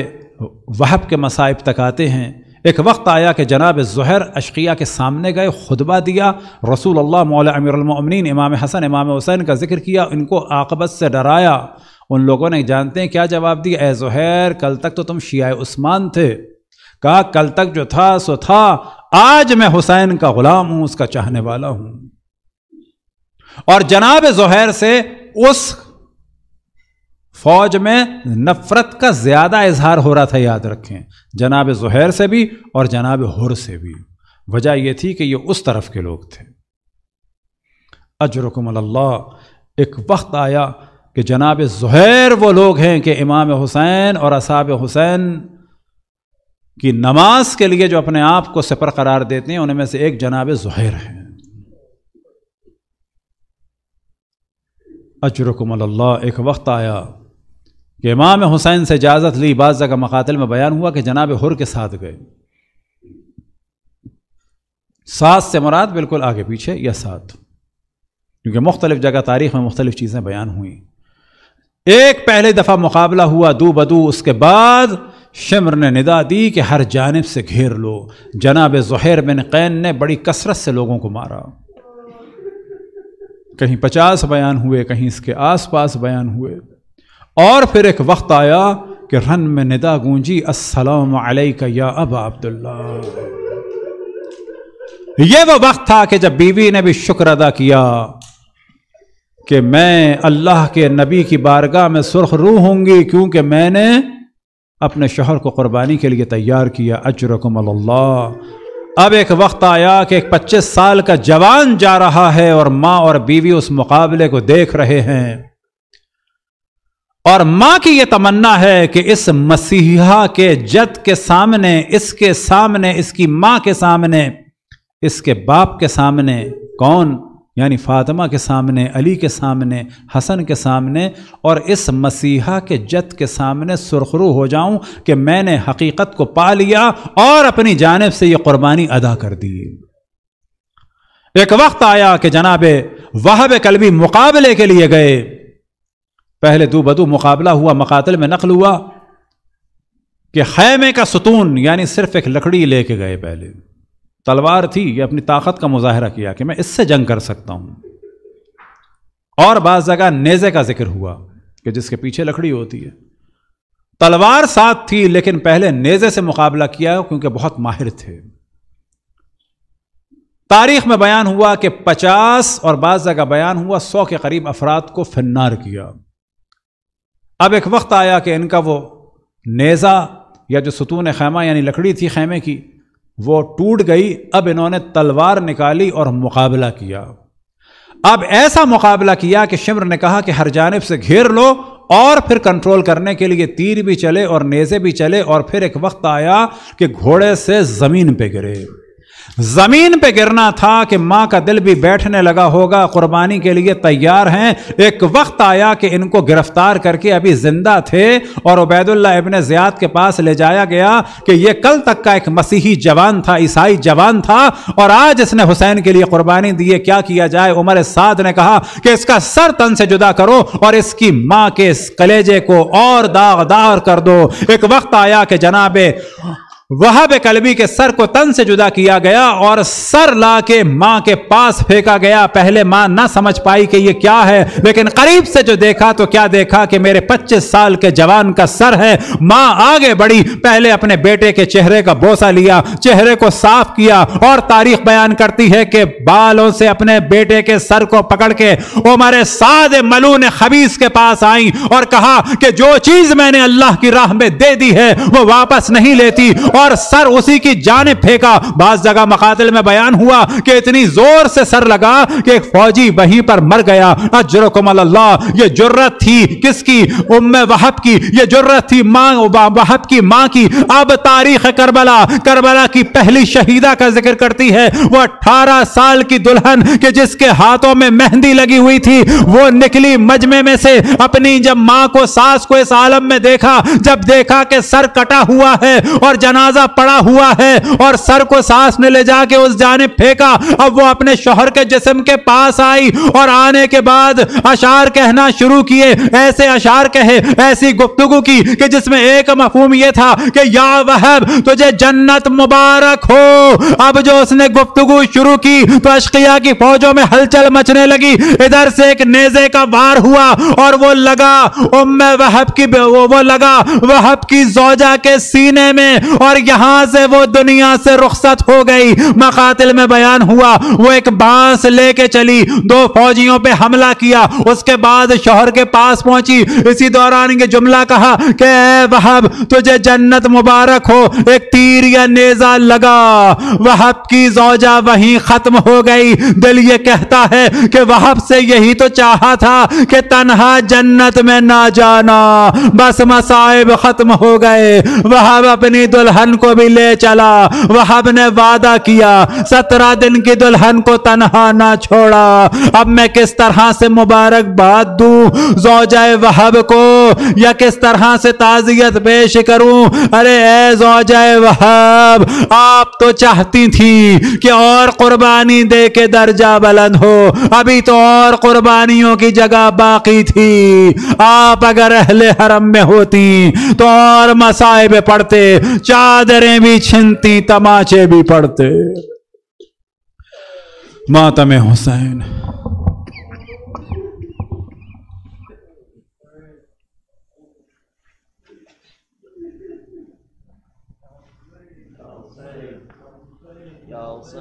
वहब के मसाइब तक आते हैं एक वक्त आया कि जनाब जहर अशकिया के सामने गए खुतबा दिया रसूल अल्लाह मौला अमीरमिन इमाम हसन इमाम हुसैन का जिक्र किया इनको आकबत से डराया उन लोगों ने जानते हैं क्या जवाब दिया ए जहैर कल तक तो तुम शिया उस्मान थे कहा कल तक जो था सो था आज मैं हुसैन का गुलाम हूं उसका चाहने वाला हूं और जनाब जहैर से उस फौज में नफरत का ज़्यादा इजहार हो रहा था याद रखें जनाब जहैर से भी और जनाब हुर से भी वजह यह थी कि ये उस तरफ के लोग थे अजरकमल्ला अल्लाह एक वक्त आया कि जनाब जहैर वो लोग हैं कि इमाम हुसैन और असाब हुसैन की नमाज के लिए जो अपने आप को सफर करार देते हैं उनमें से एक जनाब जहैर है अजरकमल एक वक्त आया कि इमाम हुसैन से इजाज़त ली बाद जगह मकातल में बयान हुआ कि जनाब हुर के साथ गए साथ से मुराद बिल्कुल आगे पीछे या साथ क्योंकि मुख्तलिफ जगह तारीख में मुख्तलिफ चीज़ें बयान हुई एक पहले दफ़ा मुकाबला हुआ दो बदू उसके बाद शिमर ने निदा दी कि हर जानब से घेर लो जनाब जहैर बिन कैन ने बड़ी कसरत से लोगों को मारा कहीं पचास बयान हुए कहीं इसके आसपास बयान हुए और फिर एक वक्त आया कि रन में निदा गूंजी असलम का या अब अब्दुल्ला ये वो वक्त था कि जब बीवी ने भी शुक्र अदा किया कि मैं अल्लाह के नबी की बारगाह में सुर्ख रू होंगी क्योंकि मैंने अपने शहर को क़ुरबानी के लिए तैयार किया अजरकम अल्लाह अब एक वक्त आया कि एक पच्चीस साल का जवान जा रहा है और माँ और बीवी उस मुकाबले को देख रहे हैं और माँ की यह तमन्ना है कि इस मसीहा के जद के सामने इसके सामने इसकी माँ के सामने इसके बाप के सामने कौन यानी फ़ातिमा के सामने अली के सामने हसन के सामने और इस मसीहा के जत के सामने सुरखरू हो जाऊं कि मैंने हकीकत को पा लिया और अपनी जानब से ये कुर्बानी अदा कर दी एक वक्त आया कि जनाब वहब कलबी मुकाबले के लिए गए पहले दो बदू मुकाबला हुआ मकातल में नकल हुआ कि खैमे का सुतून यानी सिर्फ एक लकड़ी लेके गए पहले तलवार थी ये अपनी ताकत का मुजाहरा किया कि मैं इससे जंग कर सकता हूँ और बाज जगह नेज़े का जिक्र हुआ कि जिसके पीछे लकड़ी होती है तलवार साथ थी लेकिन पहले नेज़े से मुकाबला किया क्योंकि बहुत माहिर थे तारीख में बयान हुआ कि 50 और बाज जगह बयान हुआ 100 के करीब अफराद को फन्नार किया अब एक वक्त आया कि इनका वो नेज़ा या जो सतून खैमा यानी लकड़ी थी खैमे की वो टूट गई अब इन्होंने तलवार निकाली और मुकाबला किया अब ऐसा मुकाबला किया कि शिमर ने कहा कि हर जानब से घेर लो और फिर कंट्रोल करने के लिए तीर भी चले और नेज़े भी चले और फिर एक वक्त आया कि घोड़े से ज़मीन पे गिरे ज़मीन पे गिरना था कि माँ का दिल भी बैठने लगा होगा कुर्बानी के लिए तैयार हैं एक वक्त आया कि इनको गिरफ्तार करके अभी ज़िंदा थे और उबैदुल्ला इबन ज़ियाद के पास ले जाया गया कि यह कल तक का एक मसीही जवान था ईसाई जवान था और आज इसने हुसैन के लिए कुर्बानी दी क्या किया जाए उमर साद ने कहा कि इसका सर तन से जुदा करो और इसकी माँ के इस कलेजे को और दागदार कर दो एक वक्त आया कि जनाबे वह बेकलबी के सर को तन से जुदा किया गया और सर ला के माँ के पास फेंका गया पहले माँ ना समझ पाई कि ये क्या है लेकिन करीब से जो देखा तो क्या देखा कि मेरे 25 साल के जवान का सर है माँ आगे बढ़ी पहले अपने बेटे के चेहरे का बोसा लिया चेहरे को साफ किया और तारीख बयान करती है कि बालों से अपने बेटे के सर को पकड़ के उमर साद मलून खबीस के पास आई और कहा कि जो चीज मैंने अल्लाह की राह में दे दी है वो वापस नहीं लेती और सर उसी की जान फेंका बाज जगह मकातल में बयान हुआ कि इतनी जोर से सर लगा कि एक फौजी वहीं पर मर गया अजरकम अल्लाह ये जरूरत थी किसकी उम्म वहब की ये जरूरत थी माँ वहब की माँ की अब तारीख करबला करबला की पहली शहीदा का जिक्र करती है वो अट्ठारह साल की दुल्हन के जिसके हाथों में मेहंदी लगी हुई थी वो निकली मजमे में से अपनी जब माँ को सास को इस आलम में देखा जब देखा कि सर कटा हुआ है और जना जनाजा पड़ा हुआ है और सर को सास ने ले जाके उस जाने फेंका अब वो अपने शोहर के जिसम के पास आई और आने के बाद अशार कहना शुरू किए ऐसे अशार कहे ऐसी गुप्तगु की कि जिसमें एक मफहूम यह था कि या वह तुझे जन्नत मुबारक हो अब जो उसने गुप्तगु शुरू की तो अशकिया की फौजों में हलचल मचने लगी इधर से एक नेजे का वार हुआ और वो लगा उम वहब की वो लगा वहब की जोजा के सीने में और और यहां से वो दुनिया से रुखसत हो गई मकातिल में बयान हुआ वो एक बांस लेके चली दो फौजियों पे हमला किया उसके बाद शोहर के पास पहुंची इसी दौरान ये जुमला कहा कि वहब तुझे जन्नत मुबारक हो एक तीर या नेजा लगा वहब की जौजा वहीं खत्म हो गई दिल ये कहता है कि वहब से यही तो चाहा था कि तनहा जन्नत में ना जाना बस मसाइब खत्म हो गए वहब अपनी दुल्हन दुल्हन को भी ले चला वहाब ने वादा किया सत्रह दिन की दुल्हन को तनहा ना छोड़ा अब मैं किस तरह से मुबारकबाद जो जोजाए वहब को या किस तरह से ताजियत पेश करूं अरे ए जोजाए वहब आप तो चाहती थी कि और कुर्बानी दे के दर्जा बुलंद हो अभी तो और कुर्बानियों की जगह बाकी थी आप अगर अहले हरम में होती तो और मसाइब पढ़ते चार चादरें भी छिनती तमाचे भी पड़ते मातम हुसैन